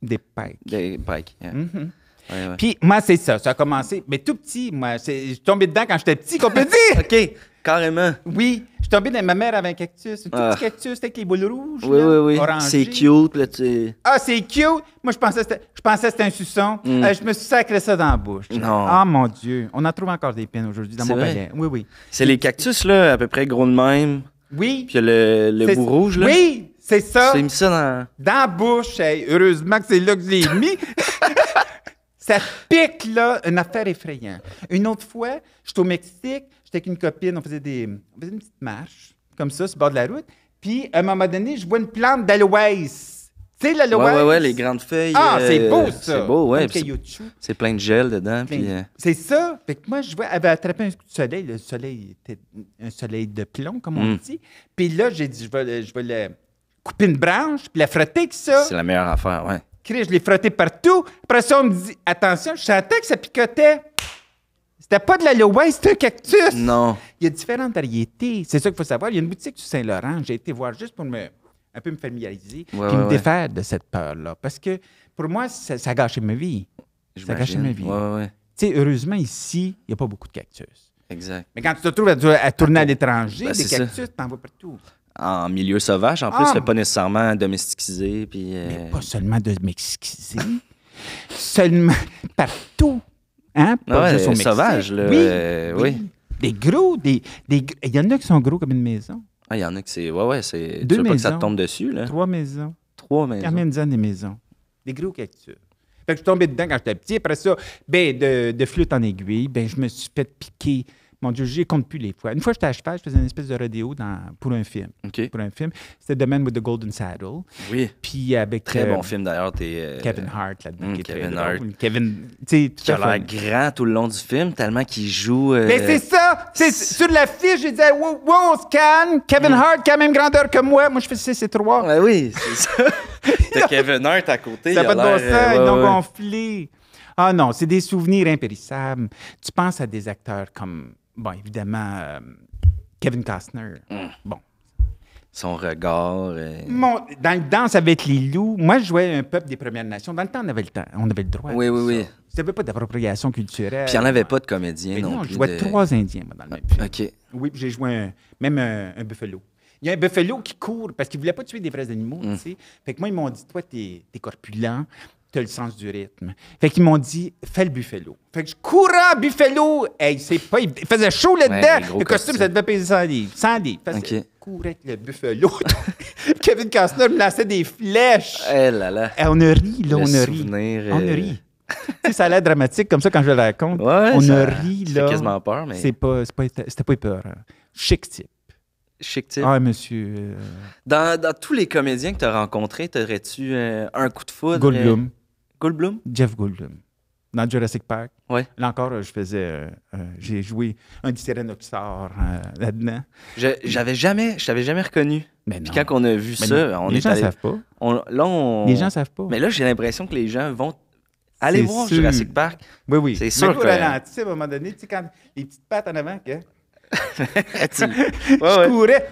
Des pikes. Des pikes, yeah. Mm-hmm. Ouais, Puis moi, c'est ça. Ça a commencé, mais tout petit, moi. Je suis tombé dedans quand j'étais petit, qu'on peut dire. (laughs) OK, carrément. Oui. Je suis tombé dans ma mère avec un cactus, un tout petit ah. cactus avec les boules rouges. Oui, oui, oui. C'est cute, là, tu... Ah, c'est cute! Moi, je pensais que c'était un suçon. Hmm. Euh, je me suis sacré ça dans la bouche. Ah, mon Dieu. On en trouve encore des pins aujourd'hui dans mon palais. Oui, oui. C'est les cactus, là, à peu près gros de même. Oui. Puis le, le bout rouge, là. Oui, c'est ça. J'ai mis ça dans... Dans la bouche. heureusement que c'est là que je l'ai mis. (laughs) Ça pique, là, une affaire effrayante. Une autre fois, j'étais au Mexique, j'étais avec une copine, on faisait, des, on faisait une petite marche, comme ça, sur le bord de la route. Puis, à un moment donné, je vois une plante d'aloès. Tu sais, l'aloès? Ouais, ouais, les grandes feuilles. Ah, c'est euh, beau, ça! C'est beau, ouais. C'est plein de gel dedans. Euh, c'est ça. Fait que moi, je vois, elle avait attrapé un coup de soleil. Le soleil était un soleil de plomb, comme on mm. dit. Puis là, j'ai dit, je vais, je vais couper une branche, puis la frotter avec ça. C'est la meilleure affaire, ouais je l'ai frotté partout. Après ça, on me dit Attention, je sentais que ça picotait. C'était pas de l'aloe, c'était un cactus. Non. Il y a différentes variétés. C'est ça qu'il faut savoir. Il y a une boutique du Saint-Laurent. J'ai été voir juste pour me, un peu me familiariser et me défaire de cette peur-là. Parce que pour moi, ça, a gâché ma vie. Ça a gâché ma vie. Tu sais, heureusement, ici, il n'y a pas beaucoup de cactus. Exact. Mais quand tu te trouves à, tourner à l'étranger, ben, des cactus, t'en vas partout en milieu sauvage. En plus, mais... Ah. pas nécessairement domestiquisé. Puis, euh, mais pas seulement domestiquisé. (laughs) seulement partout. Hein? Pas ouais, sauvage, euh, Oui, oui. Des gros, des, Il y en a qui sont gros comme une maison. Ah, il y en a qui c'est. Ouais, ouais, c'est. Deux tu veux maisons, pas que ça te tombe dessus, là? Trois maisons. Trois maisons. de même des maisons. Des gros cactus. Fait que je suis tombé dedans quand j'étais petit. Après ça, ben, de, de flûte en aiguille, ben, je me suis fait piquer mon Dieu, j'y compte plus les fois. Une fois, j'étais à cheval, je faisais une espèce de rodéo pour un film. Pour un film. C'était The Man with the Golden Saddle. Oui. Puis avec. Très euh, bon film d'ailleurs. Euh, Kevin Hart là-dedans. Mm, Kevin Hart. Kevin. Qui a l'air grand tout le long du film, tellement qu'il joue. Euh, Mais c'est ça! sur mm. la fiche, je disais, wow, wow, on Kevin Hart, quand même grandeur que moi. Moi, je fais 6 trois. 3. oui, c'est ça. (laughs) T'as Kevin Hart à côté. Ça n'a pas de bon sens, ils l'ont gonflé. Ah non, c'est des souvenirs impérissables. Tu penses à des acteurs comme bon, évidemment, euh, Kevin Costner. Mm. Bon. Son regard. Mon, dans le danse avec les loups, moi, je jouais un peuple des Premières Nations. Dans le temps, on avait le, temps, on avait le droit. Oui, oui, oui. Il n'y avait pas d'appropriation culturelle. Puis il n'y en avait pas de comédien non, Je jouais trois Indiens moi, dans le même OK. Oui, j'ai joué même un, buffalo. Il y a un buffalo qui court parce qu'il ne voulait pas tuer des vrais animaux. Mm. Tu sais. Fait que moi, ils m'ont dit Toi, t'es es corpulent, t'as le sens du rythme. Fait qu'ils m'ont dit, fais le Buffalo. Fait que je courais à Buffalo. Hey, c'est pas... Il faisait chaud là-dedans. le costume, ça devait peser 100 livres. 100 livres. avec le Buffalo. (laughs) Kevin Costner me lançait des flèches. Hey eh là là. on a ri, là, on a ri. On a euh, ri. tu sais, ça a l'air dramatique comme ça quand je le raconte. Ouais, on a ri, là. C'est quasiment peur, mais... C'était pas, pas, pas peur. Chic type. Chic type. Ah, monsieur. Euh, dans, dans, tous les comédiens que tu as rencontrés, t'aurais-tu euh, un coup de foudre? Goldblum? Jeff Goldblum. Dans Jurassic Park. Ouais. Là encore, euh, je faisais. Euh, euh, j'ai joué un Tyrannosaure là-dedans. J'avais jamais. Je t'avais jamais reconnu. Mais Puis quand on a vu ça, on on les gens ne savent pas. On, les gens savent pas. Mais là, j'ai l'impression que les gens vont aller voir Jurassic Park. Oui, oui. C'est sûr. Mais tu à un moment donné, tu sais, quand les petites pattes en avant, que. (laughs) (laughs) ouais, je courais.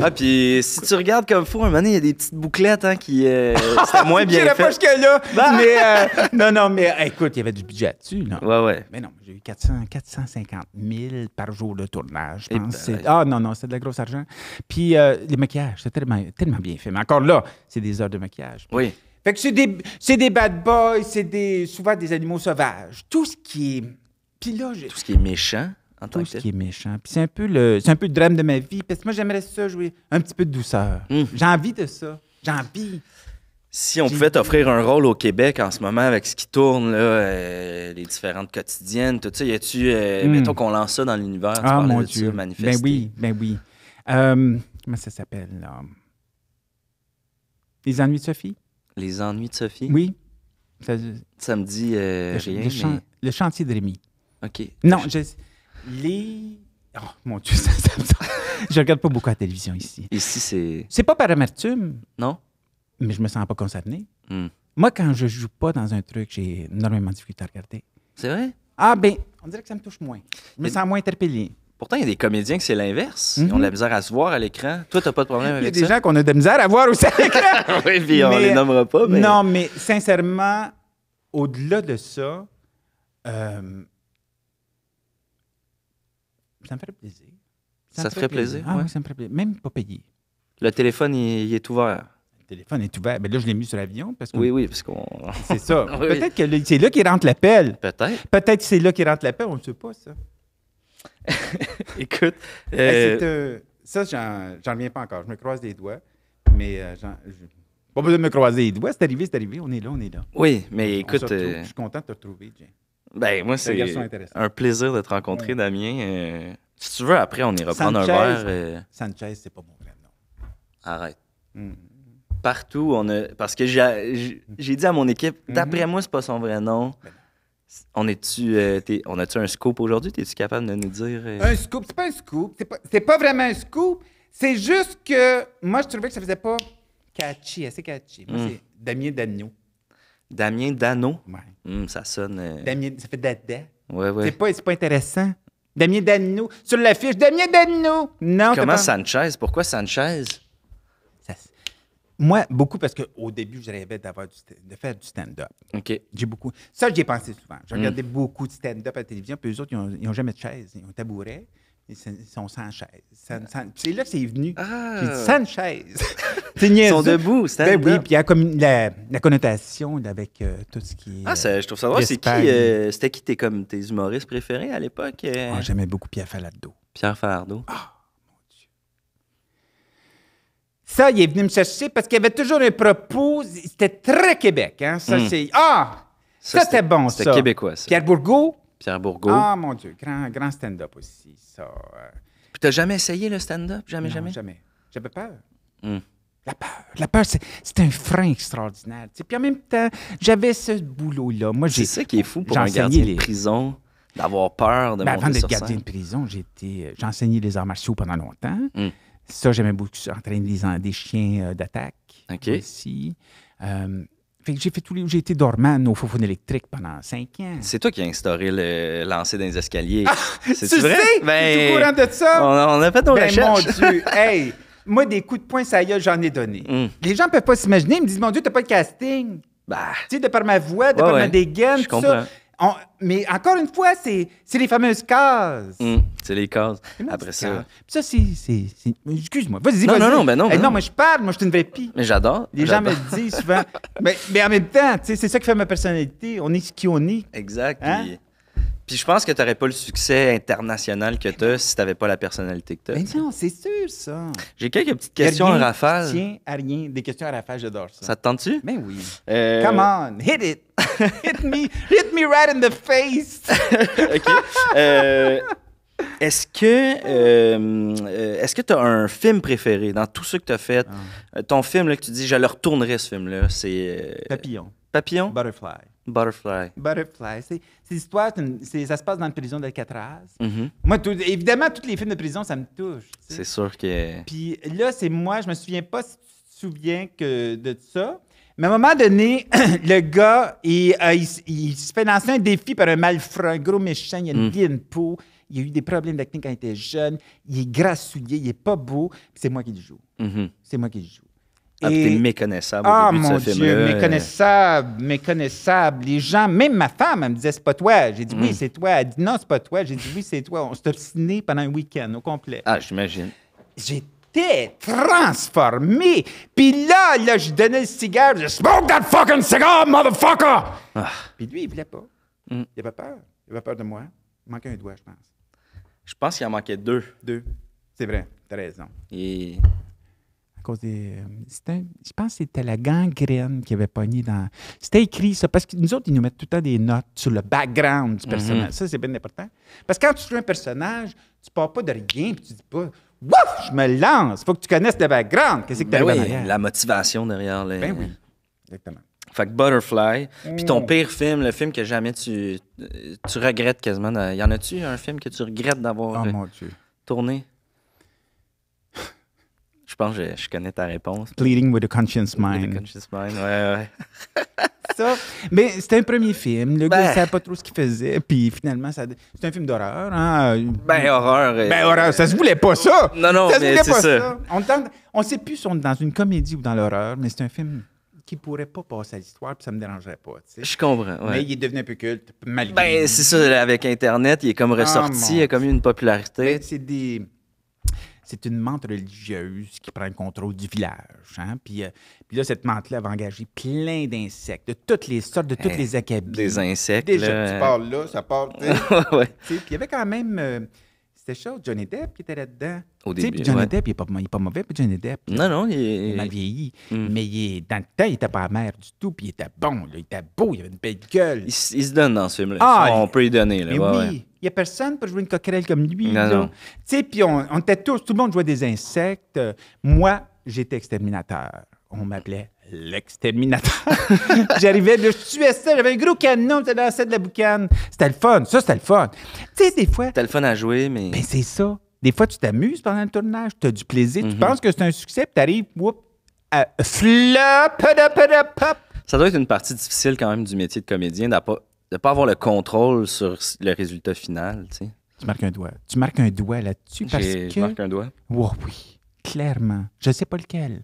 Ah, puis si tu regardes comme fou, un moment il y a des petites bouclettes hein, qui. Euh, C'était (laughs) moins bien. fait. pas là bah! Mais, euh, (laughs) non, non, mais euh, écoute, il y avait du budget dessus. Là. Ouais, ouais. Mais non, j'ai eu 450 000 par jour de tournage, eh ben, ah, non, non, c'est de la grosse argent. Puis euh, les maquillages, c'est tellement, tellement bien fait. Mais encore là, c'est des heures de maquillage. Oui. Fait que c'est des, c'est des bad boys, c'est des, souvent des animaux sauvages. Tout ce qui est. Puis là, j'ai... Tout ce qui est méchant tout ce qui est méchant. Puis c'est un peu le, un peu le drame de ma vie. Parce que moi, j'aimerais ça jouer un petit peu de douceur. Hum. J'ai envie de ça. J'ai envie. Si on pouvait t'offrir un rôle au Québec en ce moment avec ce qui tourne, euh, les différentes quotidiennes, tout ça, y a-tu, euh, hum. mettons qu'on lance ça dans l'univers, ah, tu mon Dieu. ben oui, ben oui. Hum, comment ça s'appelle? Les ennuis de Sophie? Les ennuis de Sophie? Oui. Ça, me dit euh, le, rien. le, chantier de Rémi. OK. Non, je... Les. Oh mon Dieu, (laughs) ça, me Je regarde pas beaucoup la télévision ici. Ici, c'est. C'est pas par amertume. Non. Mais je me sens pas concerné. Hmm. Moi, quand je joue pas dans un truc, j'ai énormément de difficulté à regarder. C'est vrai? Ah, ben, on dirait que ça me touche moins. Je me sens moins interpellé. Pourtant, il y a des comédiens que c'est l'inverse. Ils ont de mhm. la misère à se voir à l'écran. Toi, t'as pas de problème avec ça? Il y a des gens qu'on a de la misère à voir aussi à l'écran. (laughs) oui, puis on les nommera pas. Non, mais sincèrement, au-delà de ça, euh, ça me ferait plaisir. Ça, te ferait plaisir? oui, ça me ferait ah, plaisir. Même pas payé. Le téléphone, il, est ouvert. Le téléphone est ouvert. Mais ben là, je l'ai mis sur l'avion. Parce que... Oui, oui, parce qu'on. (laughs) C'est ça. Peut-être que c'est là qu'il rentre l'appel. Peut-être. Peut-être que c'est là qu'il rentre l'appel. On ne sait pas, ça. (laughs) Écoute. Eh, euh, euh, ça, j'en reviens pas encore. Je me croise les doigts. Mais euh, pas besoin de me croiser les doigts. C'est arrivé, c'est arrivé. On est là, on est là. Oui, mais écoute. Euh, je suis content de te retrouver, Jane. Ben, moi, c'est un plaisir de te rencontrer, Damien. Euh, si tu veux, après, on ira prendre un verre. Euh, Sanchez, c'est pas mon vrai nom. Arrête. Hmm. Partout, on a. Parce que j'ai dit à mon équipe, mhm. d'après moi, c'est pas son vrai nom. Ben on est-tu, euh, on a-tu un scoop aujourd'hui? Es-tu capable de nous dire? Un scoop, c'est pas un scoop. C'est pas, pas, vraiment un scoop. C'est juste que moi, je trouvais que ça faisait pas catchy, assez catchy. Moi, hmm. c'est Damien Dagneau. Damien Dano. Hmm, ça sonne. Euh, Damien, ça fait dada. ouais, ouais. C'est pas, pas intéressant. Damien Dano, sur l'affiche, Damien Dano. Non, Comment ça? Sanchez? Pourquoi Sanchez? Moi, beaucoup parce qu'au début, je rêvais de faire du stand-up. OK. J'ai beaucoup. Ça, j'y ai pensé souvent. Je hmm. regardais beaucoup de stand-up à la télévision, puis eux autres, ils n'ont jamais de chaise, ils ont tabouret. Ils sont sans chaise. Ah. C'est là c'est venu. Ah. J'ai (laughs) Ils sont debout, ben Oui, puis il y a comme la, connotation avec euh, tout ce qui est. Ah, ça, je trouve savoir, c'est qui, euh, c'était qui tes, humoristes préférés à l'époque? Euh? Ah, j'aimais beaucoup Pierre Falardeau. Pierre Falardeau. Ah, mon Dieu. Ça, il est venu me chercher parce qu'il y avait toujours un propos. C'était très Québec. Hein? Ça, hmm. c'est. Ah! Ça, ça c'était bon, ça. C'était québécois, ça. Pierre Bourgault Pierre Ah, mon Dieu, grand, grand stand-up aussi, ça. Puis euh. t'as jamais essayé le stand-up? Jamais, jamais? jamais. J'avais peur. Hmm. La peur, la peur, c'est un frein extraordinaire. Puis en même temps, j'avais ce boulot-là. Moi, C'est ça qui est fou pour un les... de prison, d'avoir peur de ben, monter Avant d'être gardien de prison, j'étais, euh, j'enseignais les arts martiaux pendant longtemps. Hmm. Ça, j'aimais beaucoup entraîner des, des chiens euh, d'attaque aussi. Fait j'ai fait tous les. J'ai été dormant au Fofon électriques pendant cinq ans. C'est toi qui as instauré le lancer dans les escaliers. Ah! (laughs) c'est tu vrai? Sais, ben, au courant de ça? On, a fait nos ben, recherches. mon Dieu, (laughs) hey! Moi, des coups de poing, ça y est, j'en ai donné. Mm. Les gens ne peuvent pas s'imaginer. Ils me disent, mon Dieu, tu n'as pas de casting. Bah. Tu sais, de par ma voix, de par ma dégaine, tout ça mais encore une fois, c'est les fameuses cases. Hum, c'est les cases. Après ça. ça, c'est. Excuse-moi. Vas-y, vas-y. Non, non, ben ben non, non, moi, je parle. Moi, je suis une vraie Mais j'adore. Les gens me le disent souvent. (laughs) mais, mais, en même temps, c'est ça qui fait ma personnalité. On est ce qu'on est. Exact. Hein? Puis je pense que tu n'aurais pas le succès international que tu as si tu n'avais pas la personnalité que tu as. Mais non, c'est sûr, ça. J'ai quelques petites questions à rafale. rien. Des questions à rafale, j'adore ça. Ça te tente-tu? Mais oui. Euh, Come on, hit it. (laughs) hit me. Hit me right in the face. (laughs) OK. Euh, est-ce que euh, euh est-ce que tu as un film préféré dans tout ce que tu as fait? Ah. Ton film là, que tu dis, je le retournerai ce film-là, c'est. Papillon. Papillon? Butterfly. Butterfly. Butterfly histoire, ça se passe dans la prison de la mm-hmm. Moi, évidemment, tous les films de prison, ça me touche. C'est sûr que. Puis là, c'est moi, je me souviens pas si tu te souviens que de ça. Mais à un moment donné, (clears throat) le gars, euh, il, se fait lancer un défi par un malfrat, un gros méchant, il a mm. une peau, il a eu des problèmes d'acné quand il était jeune, il est grassouillé, il est pas beau, c'est moi qui le joue. Mm-hmm. C'est moi qui le joue. Ah, méconnaissable. au ah, début mon Dieu, méconnaissable, méconnaissable. Les gens, même ma femme, elle me disait, c'est pas toi. J'ai dit, oui, hmm. c'est toi. Elle a dit, non, c'est pas toi. J'ai dit, oui, c'est toi. On s'est obstiné pendant un week-end au complet. Ah, j'imagine. J'étais transformé. Puis là, là, je donnais le cigare. Je smoke that fucking cigar, motherfucker! Ah. Puis lui, il voulait pas. Hmm. Il avait peur. Il avait peur de moi. Il manquait un doigt, je pense. Je pense qu'il en manquait deux. Deux. C'est vrai, t'as raison. Et euh, je pense que c'était la gangrène qui avait pogné dans. C'était écrit, ça, parce que nous autres, ils nous mettent tout le temps des notes sur le background du mhm. personnage. Ça, c'est bien important. Parce que quand tu trouves un personnage, tu pars pas de rien, puis tu dis pas. Ouf, je me lance. Faut que tu connaisses le background. Qu'est-ce que tu as La motivation derrière les. Ben oui, exactement. Fait que Butterfly. Puis ton mm. pire film, le film que jamais tu, euh, tu regrettes quasiment. Y en a-tu un film que tu regrettes d'avoir oh euh, tourné? Je pense que je, connais ta réponse. Pleading with a Conscience Mind. With Mind, (laughs) ça. Mais c'était un premier film. Le gars, ne ben. savait pas trop ce qu'il faisait. Puis finalement, c'est un film d'horreur. Hein, euh, ben, horreur. Euh, ben, horreur. Ça se voulait pas, ça. Non, non, ça mais c'est ça. On, ne sait plus si on est dans une comédie ou dans l'horreur, mais c'est un film qui ne pourrait pas passer à l'histoire, puis ça ne me dérangerait pas. Je comprends. Mais il est devenu un peu culte, malgré. Ben, c'est ça, avec Internet, il est comme ah, ressorti, il a comme eu une popularité. Ben, c'est des c'est une menthe religieuse qui prend le contrôle du village. Hein? Euh, puis, là, cette menthe-là va engager plein d'insectes, de toutes les sortes, de toutes eh, les acabies. Des insectes. Déjà, tu parles là, ça part. (laughs) Puis il y avait quand même euh, c'était chaud. Johnny Depp qui était là-dedans. Au début. Puis Johnny Depp, il n'est pas, mauvais, puis Johnny Depp. Non, non, il est. Il vieilli. Mm. Mais il est, dans le temps, il n'était pas amer du tout, puis il était bon, il était beau, il avait une belle gueule. Il, se donne dans ce film-là. Ah, on peut y donner. mais oui, il n'y a personne pour jouer une coquerelle comme lui. Non, non. Tu sais, puis on, était tous, tout le monde jouait des insectes. Euh, moi, j'étais exterminateur on m'appelait l'exterminateur. (laughs) J'arrivais, je tuais ça, j'avais un gros canon, je lancé de la boucane. C'était le fun, ça, c'était le fun. Tu sais, des fois. C'était le fun à jouer, mais. Mais ben, c'est ça. Des fois, tu t'amuses pendant le tournage, tu as du plaisir, tu mhm. penses que c'est un succès, puis t'arrives, whoop, à flop, pop. Ça doit être une partie difficile quand même du métier de comédien, de ne pas, avoir le contrôle sur le résultat final, tu sais. Tu marques un doigt. Tu marques un doigt là-dessus parce que. Je marque un doigt. Oh oui, clairement. Je sais pas lequel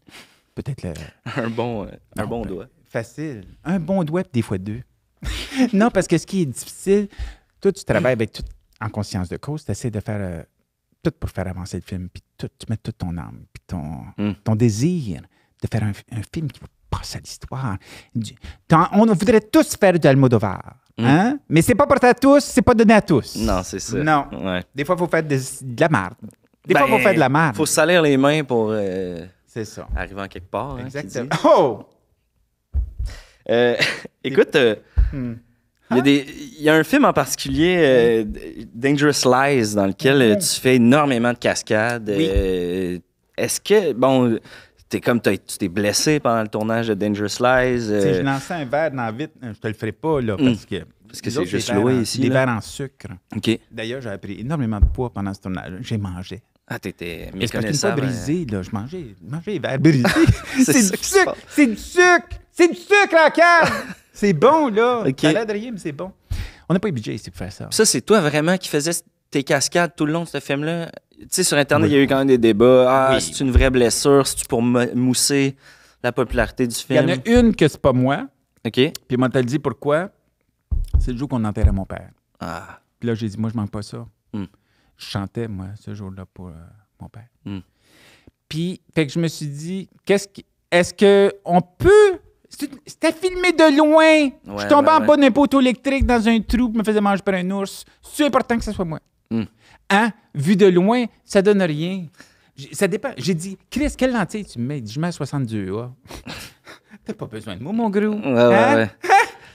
peut-être (laughs) un bon, euh, un bon ben, doigt. Facile. Un bon doigt, des fois deux. (laughs) non, parce que ce qui est difficile, toi, tu travailles avec tout en conscience de cause, tu essaies de faire euh, tout pour faire avancer le film, puis tout, tu mets toute ton âme, puis ton, hmm. désir de faire un, film qui passe à l'histoire. On voudrait tous faire de Almodovar. Hmm. Hein? Mais c'est pas pour à tous, c'est pas donné à tous. Non, c'est ça. Non. Des fois, il faut faire de la merde. Des ben, fois, il faut faire de la merde. faut salir les mains pour. Euh, c'est ça. Arrivant quelque part. Hein, Exactement. oh! Euh, écoute, euh, hmm. il, y a un film en particulier, euh, Dangerous Lies, dans lequel tu fais énormément de cascades. Est-ce que, bon, t'es comme tu t'es blessé pendant le tournage de Dangerous Lies. Si je lançais un verre dans vite, je te le ferai pas là hmm. parce que. Parce que c'est juste loué ici. Des verres en sucre. D'ailleurs, j'avais pris énormément de poids pendant ce tournage. J'ai mangé ah, t'étais méconnaissable. Mais pas brisé, hein. là. Je mangeais, mangeais les verres brisés. (laughs) c'est du sucre! C'est du sucre! C'est du sucre en (laughs) c'est bon, là! Okay. Ça mais c'est bon. On n'a pas eu budget ici pour faire ça. Ça, c'est toi vraiment qui faisais tes cascades tout le long de ce film-là? Tu sais, sur Internet, il y a eu quand même des débats. Ah, c'est une vraie blessure? C'est-tu pour mousser la popularité du film? Il y en a une que c'est pas moi. OK. Puis moi, t'as dit pourquoi? C'est le jour qu'on enterrait mon père. Ah. Puis là, j'ai dit, moi, je manque pas ça. Hmm chantais, moi, ce jour-là pour euh, mon père. Hmm. Puis, fait que je me suis dit, qu'est-ce Est-ce qu'on peut. C'était filmé de loin. je suis tombé en bas d'un poteau électrique dans un trou qui me faisait manger par un ours. C'est important que ce soit moi. Hmm. Hein? Vu de loin, ça donne rien. ça J'ai dit, Chris, quelle lentille tu mets? je mets à 62 (laughs) T'as pas besoin de moi, mon gros. Hein? Hein?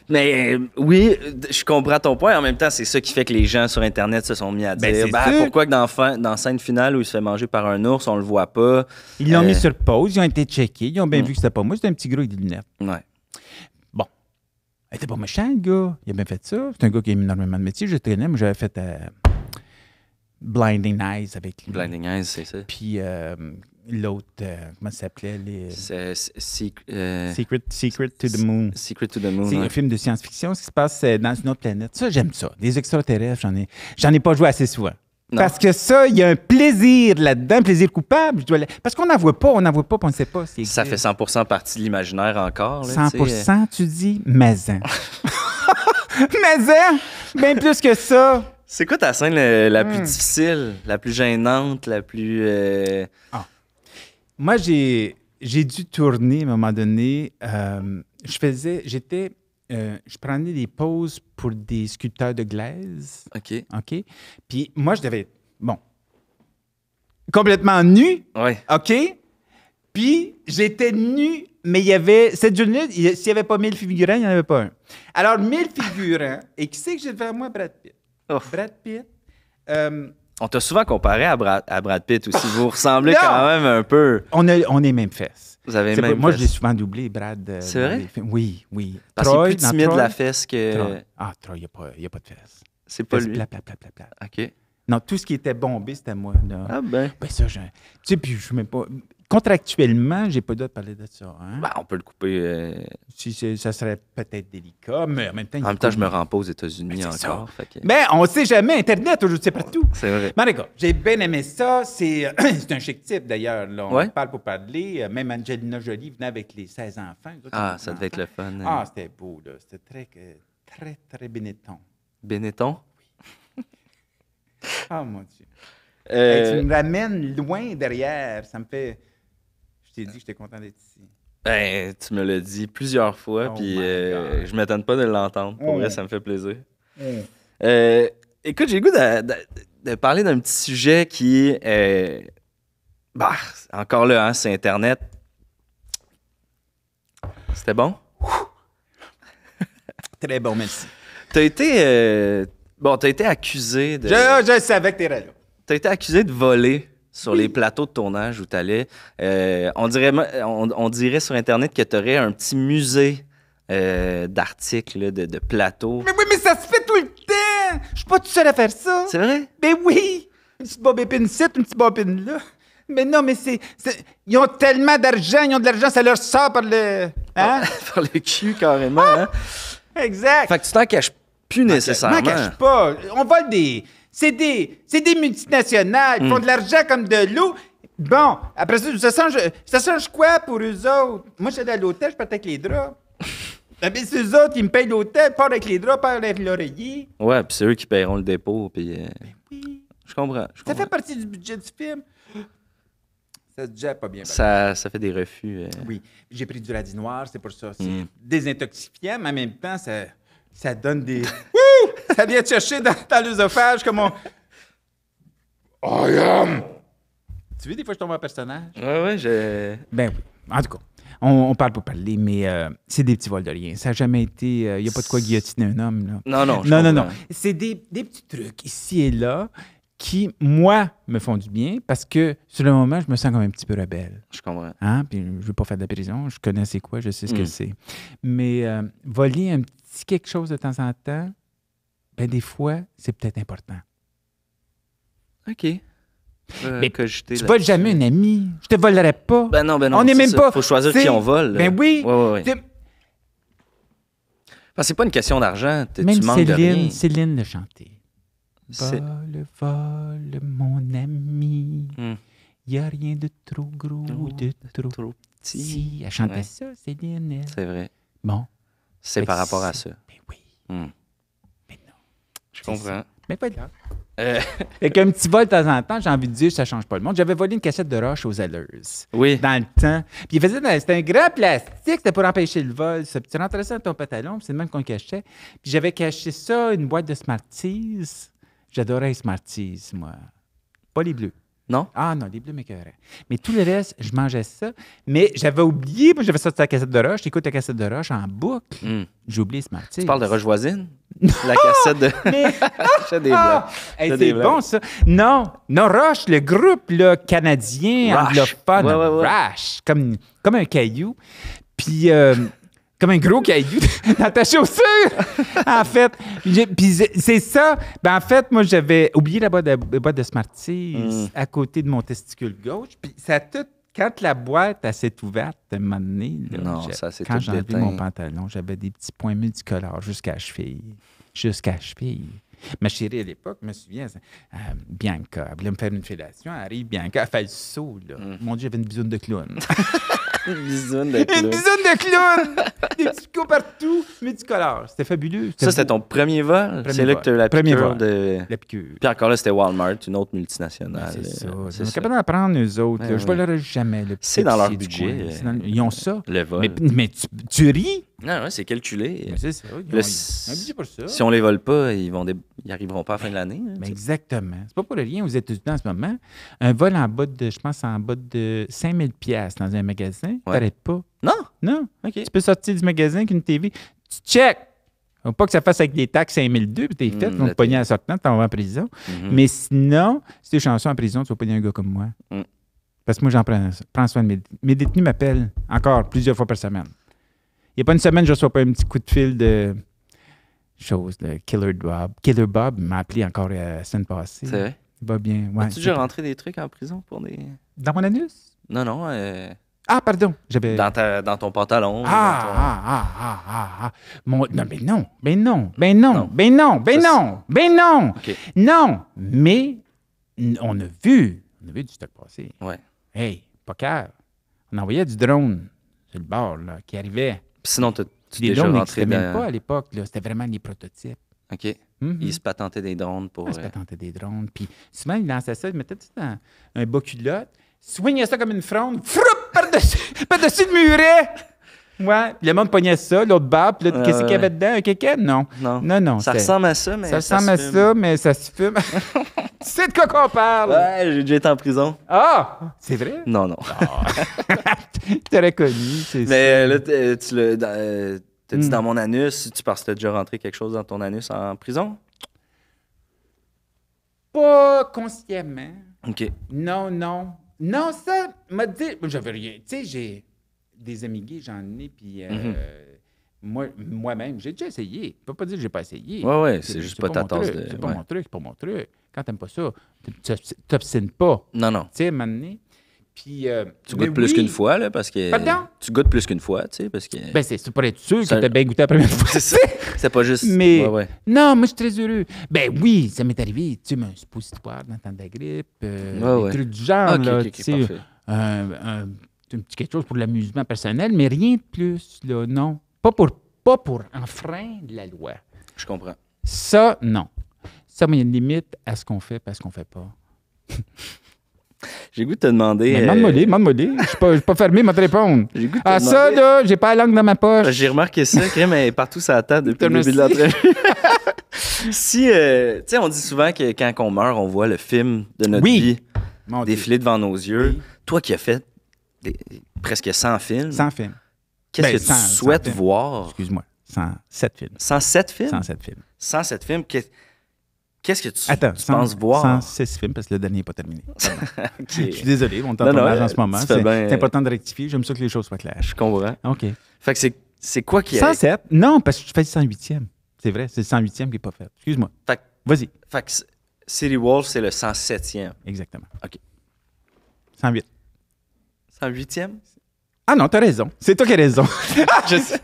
Mais euh, oui, je comprends ton point. En même temps, c'est ça qui fait que les gens sur Internet se sont mis à ben, dire bah, pourquoi que dans, la scène finale où il se fait manger par un ours, on le voit pas. Ils l'ont mis euh, sur pause, ils ont été checkés, ils ont bien mm. vu que c'était pas moi, c'était un petit gros avec des lunettes. Ouais. Bon. Il n'était pas méchant, le gars. Il a bien fait ça. C'est un gars qui a énormément de métier. Je traînais, mais j'avais fait euh, Blinding Eyes avec lui. Blinding Eyes, c'est ça. Puis l'autre, euh, comment ça s'appelait? Euh, c'est, euh, Secret, Secret to the Moon. Secret to the Moon. C'est un film de science-fiction qui se passe dans une autre planète. Ça, j'aime ça. Des extraterrestres, j'en ai, j'en ai pas joué assez souvent. Parce que ça, il y a un plaisir là-dedans, un plaisir coupable. Parce qu'on n'en voit pas, on n'en voit pas, on ne sait pas. ça fait 100 partie de l'imaginaire encore. 100 tu dis, maisin. (laughs) Maisin, bien plus que ça. C'est quoi ta scène la, plus hmm. difficile, la plus gênante, la plus. Ah. Moi, j'ai, j'ai dû tourner à un moment donné. Euh, je faisais, j'étais, euh, je prenais des pauses pour des sculpteurs de glaise. OK. OK. Puis moi, je devais, bon, complètement nu. Oui. OK. Puis j'étais nu, mais il y avait, cette journée s'il n'y avait pas mille figurants, il n'y en avait pas un. Alors, mille figurants, et qui c'est que j'ai devant moi? Brad Pitt. Brad Pitt. Euh, on t'a souvent comparé à Brad, à Brad Pitt aussi. vous ressemblez (laughs) quand même un peu. On, a, on est même fesses. Vous avez même moi, je l'ai souvent doublé Brad. Euh, c'est vrai? Oui, oui. Parce qu'il est plus timide la fesse que. Ah, Troy, il n'y a, a, pas de fesse. C'est pas fesse lui. Plat, plat, plat, plat, OK. Non, tout ce qui était bombé, c'était moi. Ah ben. Ben ça, je... Tu sais, puis je ne même pas contractuellement, j'ai pas le droit de parler de ça. Hein? Ben, on peut le couper. Euh, si ça serait peut-être délicat, mais en même temps. En même temps, je me rends pas aux États-Unis encore. Mais on sait jamais. Internet, aujourd'hui, c'est partout. C'est vrai. j'ai bien aimé ça. C'est euh, (clears throat) un chic type, d'ailleurs. On parle pour parler. Euh, même Angelina Jolie venait avec les 16 enfants. Ah, ça devait être le fun. Hein. Ah, c'était beau, là. C'était très, très, très Benetton. Oui. (laughs) Ah, mon Dieu. tu me ramènes loin derrière. Ça me fait t'ai dit que j'étais content d'être ici. Ben, tu me l'as dit plusieurs fois, oh puis euh, je m'étonne pas de l'entendre. Pour vrai, oh. ça me fait plaisir. Oh. Euh, écoute, j'ai le goût de, parler d'un petit sujet qui est. Euh, bah, encore là, hein, c'est Internet. C'était bon? (laughs) Très bon, merci. T'as été. bon, t'as été accusé de. Je, je savais que t'étais là. T'as été accusé de voler sur les plateaux de tournage où tu euh, on, dirait, on, dirait sur Internet que tu aurais un petit musée euh, d'articles, de, plateaux. Mais oui, mais ça se fait tout le temps! Je suis pas tout seul à faire ça! C'est vrai? Ben oui! Une petite bobépine ici, une petite bobine là. Mais non, mais c'est. Ils ont tellement d'argent, ils ont de l'argent, ça leur sort par le. Hein? Ah, (laughs) par le cul, carrément. Hein? Ah! Exact. Fait que tu t'en caches plus nécessairement. Je m'en cache pas. On vole des c'est des, des, multinationales, ils font mm. de l'argent comme de l'eau. Bon, après ça, ça change, ça change quoi pour eux autres? Moi, j'étais à l'hôtel, je partais avec les draps. Mais (laughs) ben, c'est eux autres qui me payent l'hôtel, pas avec les draps, pas avec l'oreiller. Ouais, puis c'est eux qui paieront le dépôt, puis... Euh, ben oui. Je comprends, Ça fait partie du budget du film. (gasps) Ça se gère pas bien. Ça, ça fait des refus. Euh. Oui. J'ai pris du radis noir, c'est pour ça. C'est mm. désintoxifiant, mais en même temps, ça, ça donne des... (laughs) Wouh! ça vient te chercher dans, l'œsophage comme on. I am! Tu vois, des fois, je tombe en personnage. Oui, oui, je. Ben oui. En tout cas. On, parle pour parler, mais euh, c'est des petits vols de rien. Ça n'a jamais été. Il euh, n'y a pas de quoi guillotiner un homme. Là. Non, non. Non, non, non. C'est des, petits trucs ici et là qui, moi, me font du bien parce que sur le moment, je me sens comme un petit peu rebelle. Je comprends. Hein? Puis je ne veux pas faire de la prison. Je connais c'est quoi, je sais ce que hmm. c'est. Mais euh, voler un petit quelque chose de temps en temps, ben des fois, c'est peut-être important. OK. Euh, mais tu voles jamais un ami Je te volerai pas. Ben non, ben non. On n'est même pas... Il Faut choisir qui on vole. Ben oui. Ouais, ouais, ouais. c'est pas une question d'argent. Même tu Céline, de rien. Céline le Vole, mon ami. Il hmm. Y a rien de trop gros ou de oh, trop, petit. Si, elle chantait ça, Céline. C'est vrai. Bon. C'est par rapport à ça. Mais ben oui. Hmm. Je comprends. Mais pas de hein? euh. petit vol de temps en temps, j'ai envie de dire, ça change pas le monde. J'avais volé une cassette de roche aux alleuses. Oui. Dans le temps. Puis il faisait, c'était un grand plastique, c'était pour empêcher le vol. tu rentrais ça dans ton pantalon, c'est le même qu'on cachait. Puis j'avais caché ça, une boîte de Smarties. J'adorais les Smarties, moi. Pas les bleus. Non? Ah non, les bleus m'écœuraient. Mais tout le reste, je mangeais ça. Mais j'avais oublié, moi j'avais sorti la cassette de roche. J'écoute la cassette de roche en boucle. Hmm. J'ai oublié ce matin. Tu parles de roche voisine? (laughs) la cassette de. Ah! Mais... J'ai (laughs) des ah! bleus. C'est bon ça. Non, non, Roche, le groupe là, canadien anglophone, pas ouais, ouais. comme, comme un caillou. Puis. Euh, comme un gros caillou (laughs) dans ta chaussure, en fait. Puis c'est ça. Ben, en fait, moi, j'avais oublié la boîte de, Smarties mm. à côté de mon testicule gauche. Puis ça tout. Quand la boîte s'est ouverte, à un moment donné, non, ça, quand j'ai enlevé mon pantalon, j'avais des petits points multicolores jusqu'à la cheville. Jusqu'à la cheville. Ma chérie, à l'époque, je me souviens, euh, Bianca, elle voulait me faire une fellation, elle arrive, Bianca, elle fait le saut, là. Mm. Mon Dieu, j'avais une bisoune de clown. (laughs) (laughs) une bisoune de clown. Une de (laughs) Des petits coups partout, mais du colère. C'était fabuleux. Ça, c'était ton premier vol? C'est là que tu as la premier piqûre vol. de... La piqûre. Puis encore là, c'était Walmart, une autre multinationale. C'est ça. Euh, ils sont capables d'en apprendre, eux autres. Je ne parlerai jamais. C'est dans leur budget. Euh, ils ont ça. Le vol. Mais, tu ris non, ah c'est calculé. Si on les vole pas, ils vont arriveront pas à fin de ben, l'année. Exactement. Hein, exactement. C'est pas pour le lien aux êtes en ce moment. Un vol en bas de, je pense, en bas de 5000 pièces dans un magasin, t'arrêtes pas. non, Non. Tu peux sortir du magasin avec une TV. Tu check. Faut pas que ça fasse avec des taxes 5002 puis t'es hmm, fait, Donc ils vont te en sortant, t'en vas en prison. Mhm. Mais sinon, si t'es chanceux en prison, tu vas pogner un gars comme moi. Hmm. Parce que moi, j'en prends, prends soin de mes, mes détenus m'appellent encore plusieurs fois par semaine. Il n'y a pas une semaine, je reçois pas un petit coup de fil de chose, de Killer Bob. Killer Bob m'a appelé encore la semaine passée. C'est vrai? va bien. As-tu déjà rentré des trucs en prison pour des. Dans mon anus? Non, non. Ah, pardon. J'avais... Dans, ta, dans ton pantalon. Ah, ah, ah, ah, ah, Mon... Non, mais non, mais non, mais non, Ben mais non, mais non, mais non. Non, mais on a vu, on a vu du stock passé. Ouais. Hey, pas On envoyait du drone sur le bord, là, qui arrivait. Sinon, tu des déjà rentré dans... même pas à l'époque. C'était vraiment des prototypes. OK. Mhm. Ils se patentaient des drones pour. Ils se euh, patentaient des drones. Puis souvent, ils lançaient ça, ils mettaient tout dans un bas culotte, swingaient ça comme une fronde, froup par-dessus (laughs) par le muret. Ouais, le monde pognait ça, l'autre bar, pis qu'est-ce euh, qu'il y avait dedans? Un kéké? Non. Non, non. ça ressemble à ça, mais ça, ça ressemble à ça, mais ça se fume. (laughs) tu sais de quoi qu'on parle? Ouais, j'ai déjà été en prison. Ah! C'est vrai? Non, non. Ah. (laughs) tu connu, c'est Mais là, tu le. Euh, t'as dit hmm. dans mon anus, tu penses que t'as déjà rentré quelque chose dans ton anus en prison? Pas consciemment. OK. Non, non. Non, ça m'a dit. J'avais rien. Tu sais, j'ai des amis gays, j'en ai, puis euh, mm-hmm. moi, moi-même, j'ai déjà essayé. Je peux pas dire que j'ai pas essayé. Ouais, ouais, c'est juste pas, ta tasse C'est pas mon truc, c'est pas mon truc. Quand t'aimes pas ça, t'obstines pas. Non, non. Tu sais, m'amener. Puis, euh, tu goûtes plus qu'une fois, là, parce que. Pardon? Tu goûtes plus qu'une fois, tu sais, parce que. Ben, c'est pour être sûr ça, que t'as bien goûté la première fois. (laughs) C'est pas juste. Mais. Non, moi, je suis très heureux. Ben oui, ça m'est arrivé, tu sais, un suppositoire dans le temps de la grippe, euh, ouais, des trucs du genre, là, un un petit quelque chose pour l'amusement personnel, mais rien de plus, là, non. Pas pour, pas pour enfreindre la loi. Je comprends. Ça, non. Ça, mais il y a une limite à ce qu'on fait parce qu'on fait pas. J'ai goût de te demander. Mais maman, euh, m'en Je suis pas, fermé, ma te répondre. J'ai goût de te ah, ça, là, j'ai pas la langue dans ma poche. J'ai remarqué ça, crème, partout ça attend depuis le début de l'entrée. (laughs) si, euh, tu sais, on dit souvent que quand on meurt, on voit le film de notre vie défiler devant nos yeux. Toi qui as fait presque 100 films. 100 films. Qu'est-ce ben, que tu souhaites voir? Excuse-moi, 107 films. 107 films? 107 films. 107 films. Qu'est-ce que tu, Attends, tu 100, penses voir? 106 films, parce que le dernier n'est pas terminé. (laughs) Je suis désolé, on t'entend en en euh, ce moment. C'est important euh, de rectifier. J'aime ça que les choses soient claires. Je comprends. OK. Fait que c'est, quoi qui est. 107? Non, parce que tu fais le 108e. C'est vrai, c'est le 108e qui n'est pas fait. Excuse-moi. Vas-y. Fait que City Wolf, c'est le 107e. Exactement. OK. 108 un huitième? Ah non, t'as raison. C'est toi qui as raison. (laughs) je sais,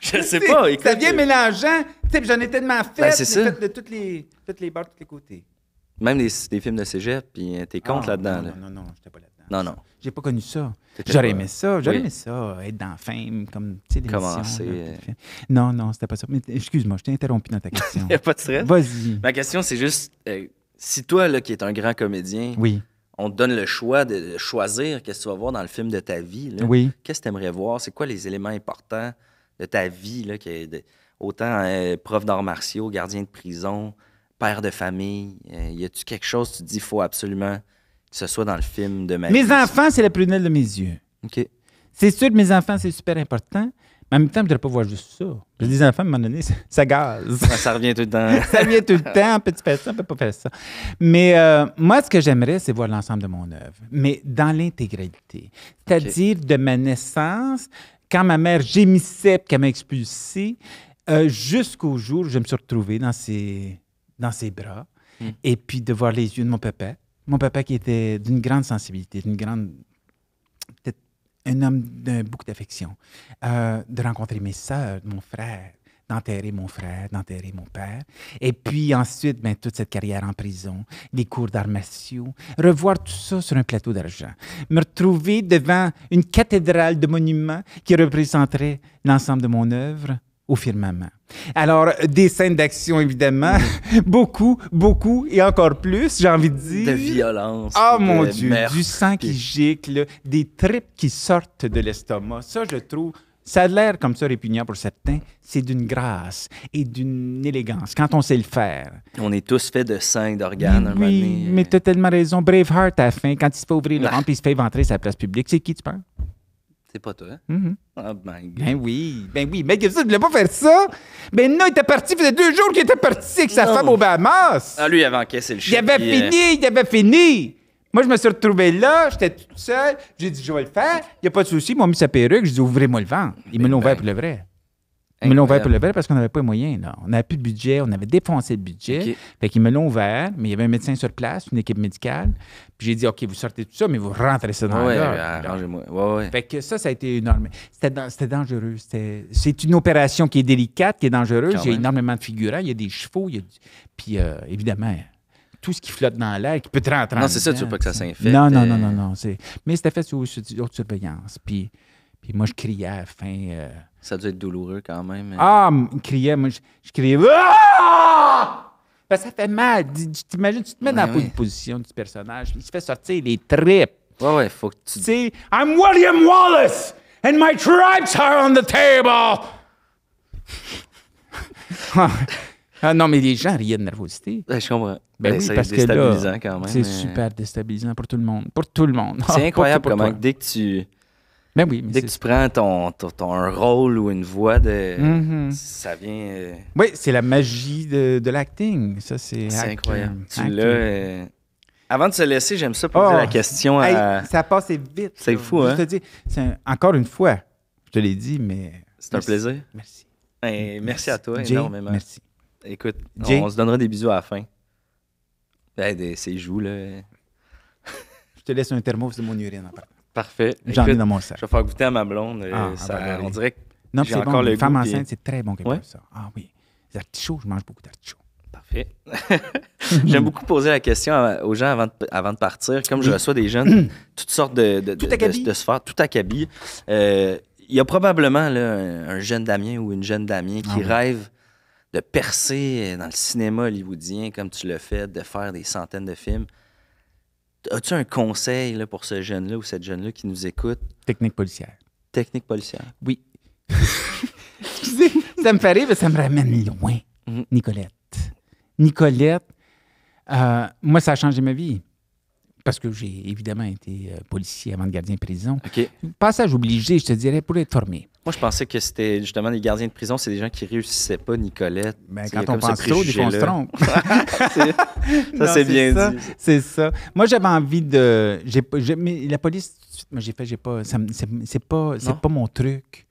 je sais pas. Écoute, ça vient mélangeant. Tu sais, j'en ai tellement fait, ben, de toutes les, toutes les barres, de tous les côtés. Même des, films de cégep, puis euh, t'es contre ah, là-dedans. Non, non, non, j'étais pas là-dedans. Non, non. J'ai pas connu ça. J'aurais aimé ça. J'aurais aimé ça, être dans Fame, comme, tu sais, des Commencer. Euh. Non, non, c'était pas ça. excuse-moi, je t'ai interrompu dans ta question. (laughs) Y'a a pas de stress. Vas-y. Ma question, c'est juste, euh, si toi, là, qui es un grand comédien... Oui on te donne le choix de choisir qu'est-ce que tu vas voir dans le film de ta vie. Oui. Qu'est-ce que tu aimerais voir? C'est quoi les éléments importants de ta vie? Là, autant euh, prof d'arts martiaux, gardien de prison, père de famille. Euh, y a-tu quelque chose que tu dis faut absolument que ce soit dans le film de ma mes vie? Mes enfants, c'est la prunelle de mes yeux. OK. C'est sûr que mes enfants, c'est super important. Mais en même temps, je ne pas voir juste ça. Les des enfants, à un moment donné, ça, ça gaze. Ça, revient tout le temps. (laughs) ça revient tout le temps. Puis tu fais ça, puis pas faire ça. Mais euh, moi, ce que j'aimerais, c'est voir l'ensemble de mon œuvre, mais dans l'intégralité. C'est-à-dire de ma naissance, quand ma mère gémissait, puis qu'elle m'a expulsé, euh, jusqu'au jour où je me suis retrouvé dans ses, dans ses bras, hmm. et puis de voir les yeux de mon papa. Mon papa qui était d'une grande sensibilité, d'une grande un homme d'un beaucoup d'affection, euh, de rencontrer mes soeurs, mon frère, d'enterrer mon frère, d'enterrer mon père. Et puis ensuite, ben, toute cette carrière en prison, les cours d'arts revoir tout ça sur un plateau d'argent, me retrouver devant une cathédrale de monuments qui représenterait l'ensemble de mon œuvre, au firmament. Alors, des scènes d'action, évidemment. (laughs) beaucoup, beaucoup, et encore plus, j'ai envie de dire. De violence. Ah, oh, mon Dieu. Du sang qui gicle, des tripes qui sortent de l'estomac. Ça, je trouve. Ça a l'air comme ça répugnant pour certains, c'est d'une grâce et d'une élégance quand on sait le faire. On est tous faits de sang et d'organes. Oui, mais tu as tellement raison. Braveheart, à la fin, quand il se fait ouvrir le ventre il se fait ventrer sa place publique, c'est qui tu penses? c'est pas toi. Mm Ben oui, ben oui. Mais Gibson ne voulait pas faire ça. mais ben, non, il était parti, il faisait deux jours qu'il était parti avec sa femme au Bahamas. Ah, lui, il avait encaissé le chien. Il avait fini, euh, il avait fini. Moi, je me suis retrouvé là, j'étais tout seul. J'ai dit, je vais le faire. Il n'y a pas de souci. Ils m'ont mis sa perruque. J'ai dit, ouvrez-moi le ventre. Il m'a me ben ouvert ben. pour le vrai. Ils me l'ont ouvert pour le parce qu'on n'avait pas les moyens. On n'avait plus de budget, on avait défoncé le budget. Ils Fait me l'ont ouvert, mais il y avait un médecin sur place, une équipe médicale. Puis j'ai dit, OK, vous sortez tout ça, mais vous rentrez ça dans ouais, Ouais, ouais. Fait que ça, ça a été énorme. C'était dangereux. C'est une opération qui est délicate, qui est dangereuse. il y a énormément de figurants, il y a des chevaux. Puis euh, évidemment, tout ce qui flotte dans l'air, qui peut te rentrer. Non, c'est ça, tu veux pas que ça s'infecte. Euh. Non, non, non, non. non mais c'était fait sous, haute surveillance. Puis, puis moi, je criais à la fin. Euh, ça doit être douloureux quand même. Hein. Ah, il criait, moi, je, criais. Ah! ça fait mal. Tu t'imagines, tu te mets dans ben la position du personnage, tu fais sortir les tripes. Ouais, ouais, faut que tu. Tu I'm William Wallace and my tribes are on the table! (laughs) Ah, ah non, mais les gens riaient de nervosité. je comprends. Ben, ben oui, parce que là, quand même. C'est hein. super déstabilisant pour tout le monde. Pour tout le monde. C'est (laughs) incroyable comment, dès que tu ben mais oui, Dès que tu prends ton, rôle ou une voix, de, mhm. ça vient. Euh, oui, c'est la magie de, l'acting. Ça, c'est incroyable. Tu là. Euh, avant de se laisser, j'aime ça poser oh. la question à... ça passe vite. C'est fou, hein? encore une fois, je te l'ai dit, mais. C'est un plaisir. Merci. Ben, merci. à toi énormément. Merci. Écoute, on, se donnera des bisous à la fin. Hey, ben, des, là. je te laisse un thermos de mon urine après. Parfait. J'en dans mon sac. Je vais faire goûter à ma blonde. Et euh, ah, ça, on dirait non, c'est encore bon, le c'est très bon quelque Ah oui. Les artichauts, je mange beaucoup d'artichauts. Parfait. (laughs) J'aime beaucoup poser la question aux gens avant de, avant de partir. Comme je reçois des jeunes, (clears throat) toutes sortes de, de, tout de, se sphères, tout à euh, il y a probablement un jeune Damien ou une jeune Damien qui ah rêve de percer dans le cinéma hollywoodien comme tu le fais, de faire des centaines de films. As-tu un conseil pour ce jeune-là ou cette jeune-là qui nous écoute? Technique policière. Technique policière. Oui. Excusez, (laughs) ça me fait rire, mais ça me ramène loin. Mhm. Nicolette. Nicolette, euh, moi, ça a changé ma vie parce que j'ai évidemment été euh, policier avant de gardien de prison. Passage obligé, je te dirais, pour être formé. Moi, je pensais que c'était justement les gardiens de prison, c'est des gens qui réussissaient pas, Nicolette. Ben, quand on pense trop, on se trompe. (laughs) ça, c'est bien dit. C'est ça. Moi, j'avais envie de. J'ai police, mais la police, moi, j'ai fait, j'ai pas. C'est pas, pas mon truc.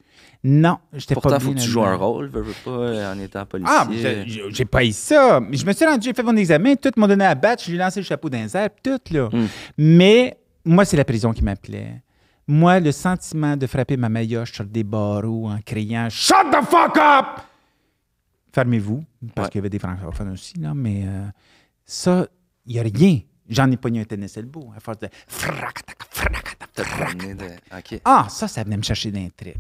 Non, j'étais pas Pourtant, faut que tu joues un rôle, veux, veux pas, euh, en étant policier. Ah, j'ai pas eu ça. Je me suis rendu, j'ai fait mon examen, tout m'a donné à battre, j'ai lancé le chapeau d'un zèbre, tout, là. Hmm. Mais moi, c'est la prison qui m'appelait. Moi, le sentiment de frapper ma maillotte sur des barreaux en criant « Shut the fuck up! » Fermez-vous, parce qu'il y avait des francophones aussi, là, mais euh, ça, il n'y a rien. J'en ai pogné un tennis beau. à force de... Ah, ça, ça venait me chercher d'un trip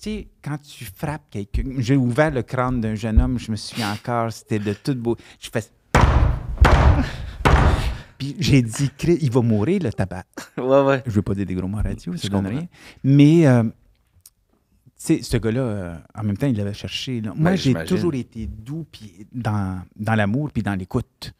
tu sais, quand tu frappes quelqu'un, j'ai ouvert le crâne d'un jeune homme, je me suis encore, c'était de toute beauté. Je fais. (laughs) Puis j'ai dit, il va mourir, le tabac. Ouais, ouais. Je veux pas dire des gros mots radio, je donne rien. Mais, euh, tu sais, ce gars-là, euh, en même temps, il l'avait cherché. Moi, ben, j'ai toujours été doux dans, dans l'amour puis dans l'écoute.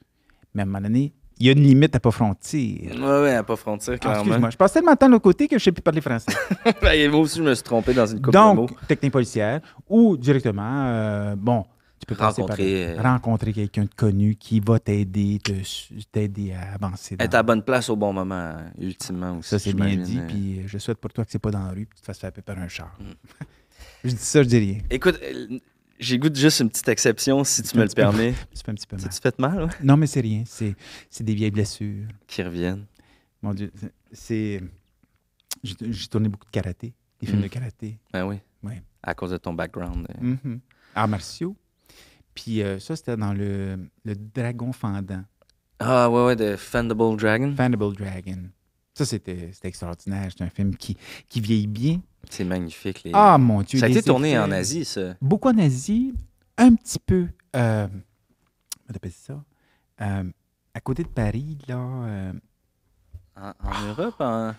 Mais à un moment donné, il y a une limite à pas frontir. Oui, oui, à pas frontir. Ah, clairement. Excuse-moi, je passe tellement de temps de l'autre côté que je ne sais plus parler français. (laughs) ben, moi aussi, je me suis trompé dans une coupe Donc, technique policière ou directement, euh, bon, tu peux rencontrer, euh, rencontrer quelqu'un de connu qui va t'aider, t'aider à avancer. Être à la bonne place au bon moment, ultimement aussi. Ça, c'est bien dit, euh. puis je souhaite pour toi que ce n'est pas dans la rue, que tu te fasses faire par un char. Mm. (laughs) je dis ça, je dis rien. Écoute, j'ai goûté juste une petite exception, si tu me le permets. C'est (laughs) un petit peu mal. Tu fait mal, ouais? Non, mais c'est rien. C'est des vieilles blessures. Qui reviennent. Mon Dieu, c'est... J'ai tourné beaucoup de karaté, des films mm. de karaté. Ben oui. Ouais. À cause de ton background. hum Mmh. Arts martiaux. Puis euh, ça, c'était dans le, le Dragon Fendant. Ah ouais, ouais, de Fendable Dragon. Fendable Dragon. Ça, c'était extraordinaire. C'est un film qui, qui vieillit bien. C'est magnifique. Les... Ah, mon Dieu. Ça a été tourné en Asie, ça. Beaucoup en Asie, un petit peu. Euh, ça? Euh, à côté de Paris, là. Euh, en, Europe, hein?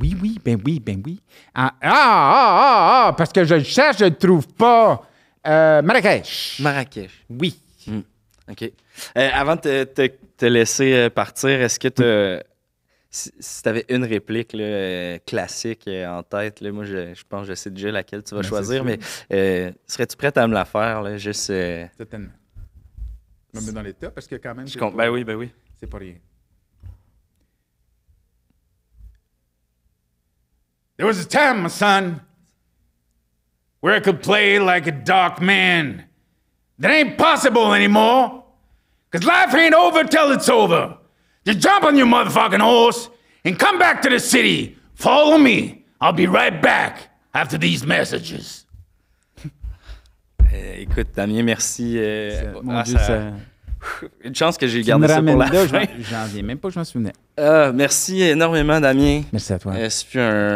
oui, oui, ben oui, ben oui. Ah, ah, ah, ah, ah parce que je le cherche, je ne trouve pas. Euh, Marrakech. Marrakech. Oui. Hmm. OK. avant de te, laisser partir, est-ce que tu si, tu avais une réplique là, euh, classique euh, en tête, là, moi, je, je, pense que je sais déjà laquelle tu vas ben, choisir, mais euh, serais-tu prête à me la faire? Là, juste, Certainement. Je me mets dans les tops parce que quand même. Je pas... Ben oui, ben oui. C'est pas rien. There was a time, my son, where I could play like a dark man. That ain't possible anymore, 'Cause life ain't over till it's over. Just jump on your motherfucking horse and come back to the city. Follow me. I'll be right back after these messages. Eh, écoute, Damien, merci. Eh, mon ah, Dieu, ça... Une chance que j'ai gardé ça pour la là, fin. J'en viens même pas que je m'en souvenais. Euh, merci énormément, Damien. Merci à toi. Euh,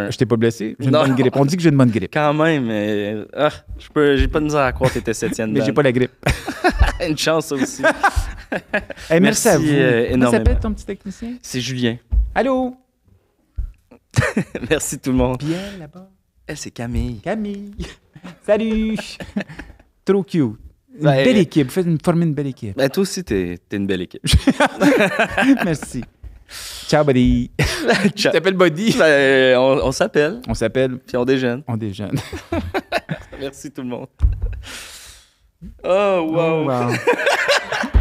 un... Je t'ai pas blessé. J'ai une bonne grippe. On dit que j'ai une bonne grippe. Quand même. Mais... Eh, ah, je peux, j'ai pas de misère à croire que t'étais septième. (laughs) Mais j'ai pas la grippe. (laughs) une chance, aussi. (laughs) Eh, merci, à vous. Euh, énormément. Comment ton petit technicien? C'est Julien. Allô? (laughs) merci tout le monde. elle, là-bas. Elle, eh, c'est Camille. Camille. (laughs) Salut. (laughs) Trop cute. Une belle euh, équipe. Vous faites une, formez une belle équipe. Ben, toi aussi, t'es es une belle équipe. merci. Ciao, buddy. Tu t'appelles Buddy. Ben, on, s'appelle. On s'appelle. Puis on déjeune. On déjeune. Merci tout le monde. Oh, wow. Oh, wow.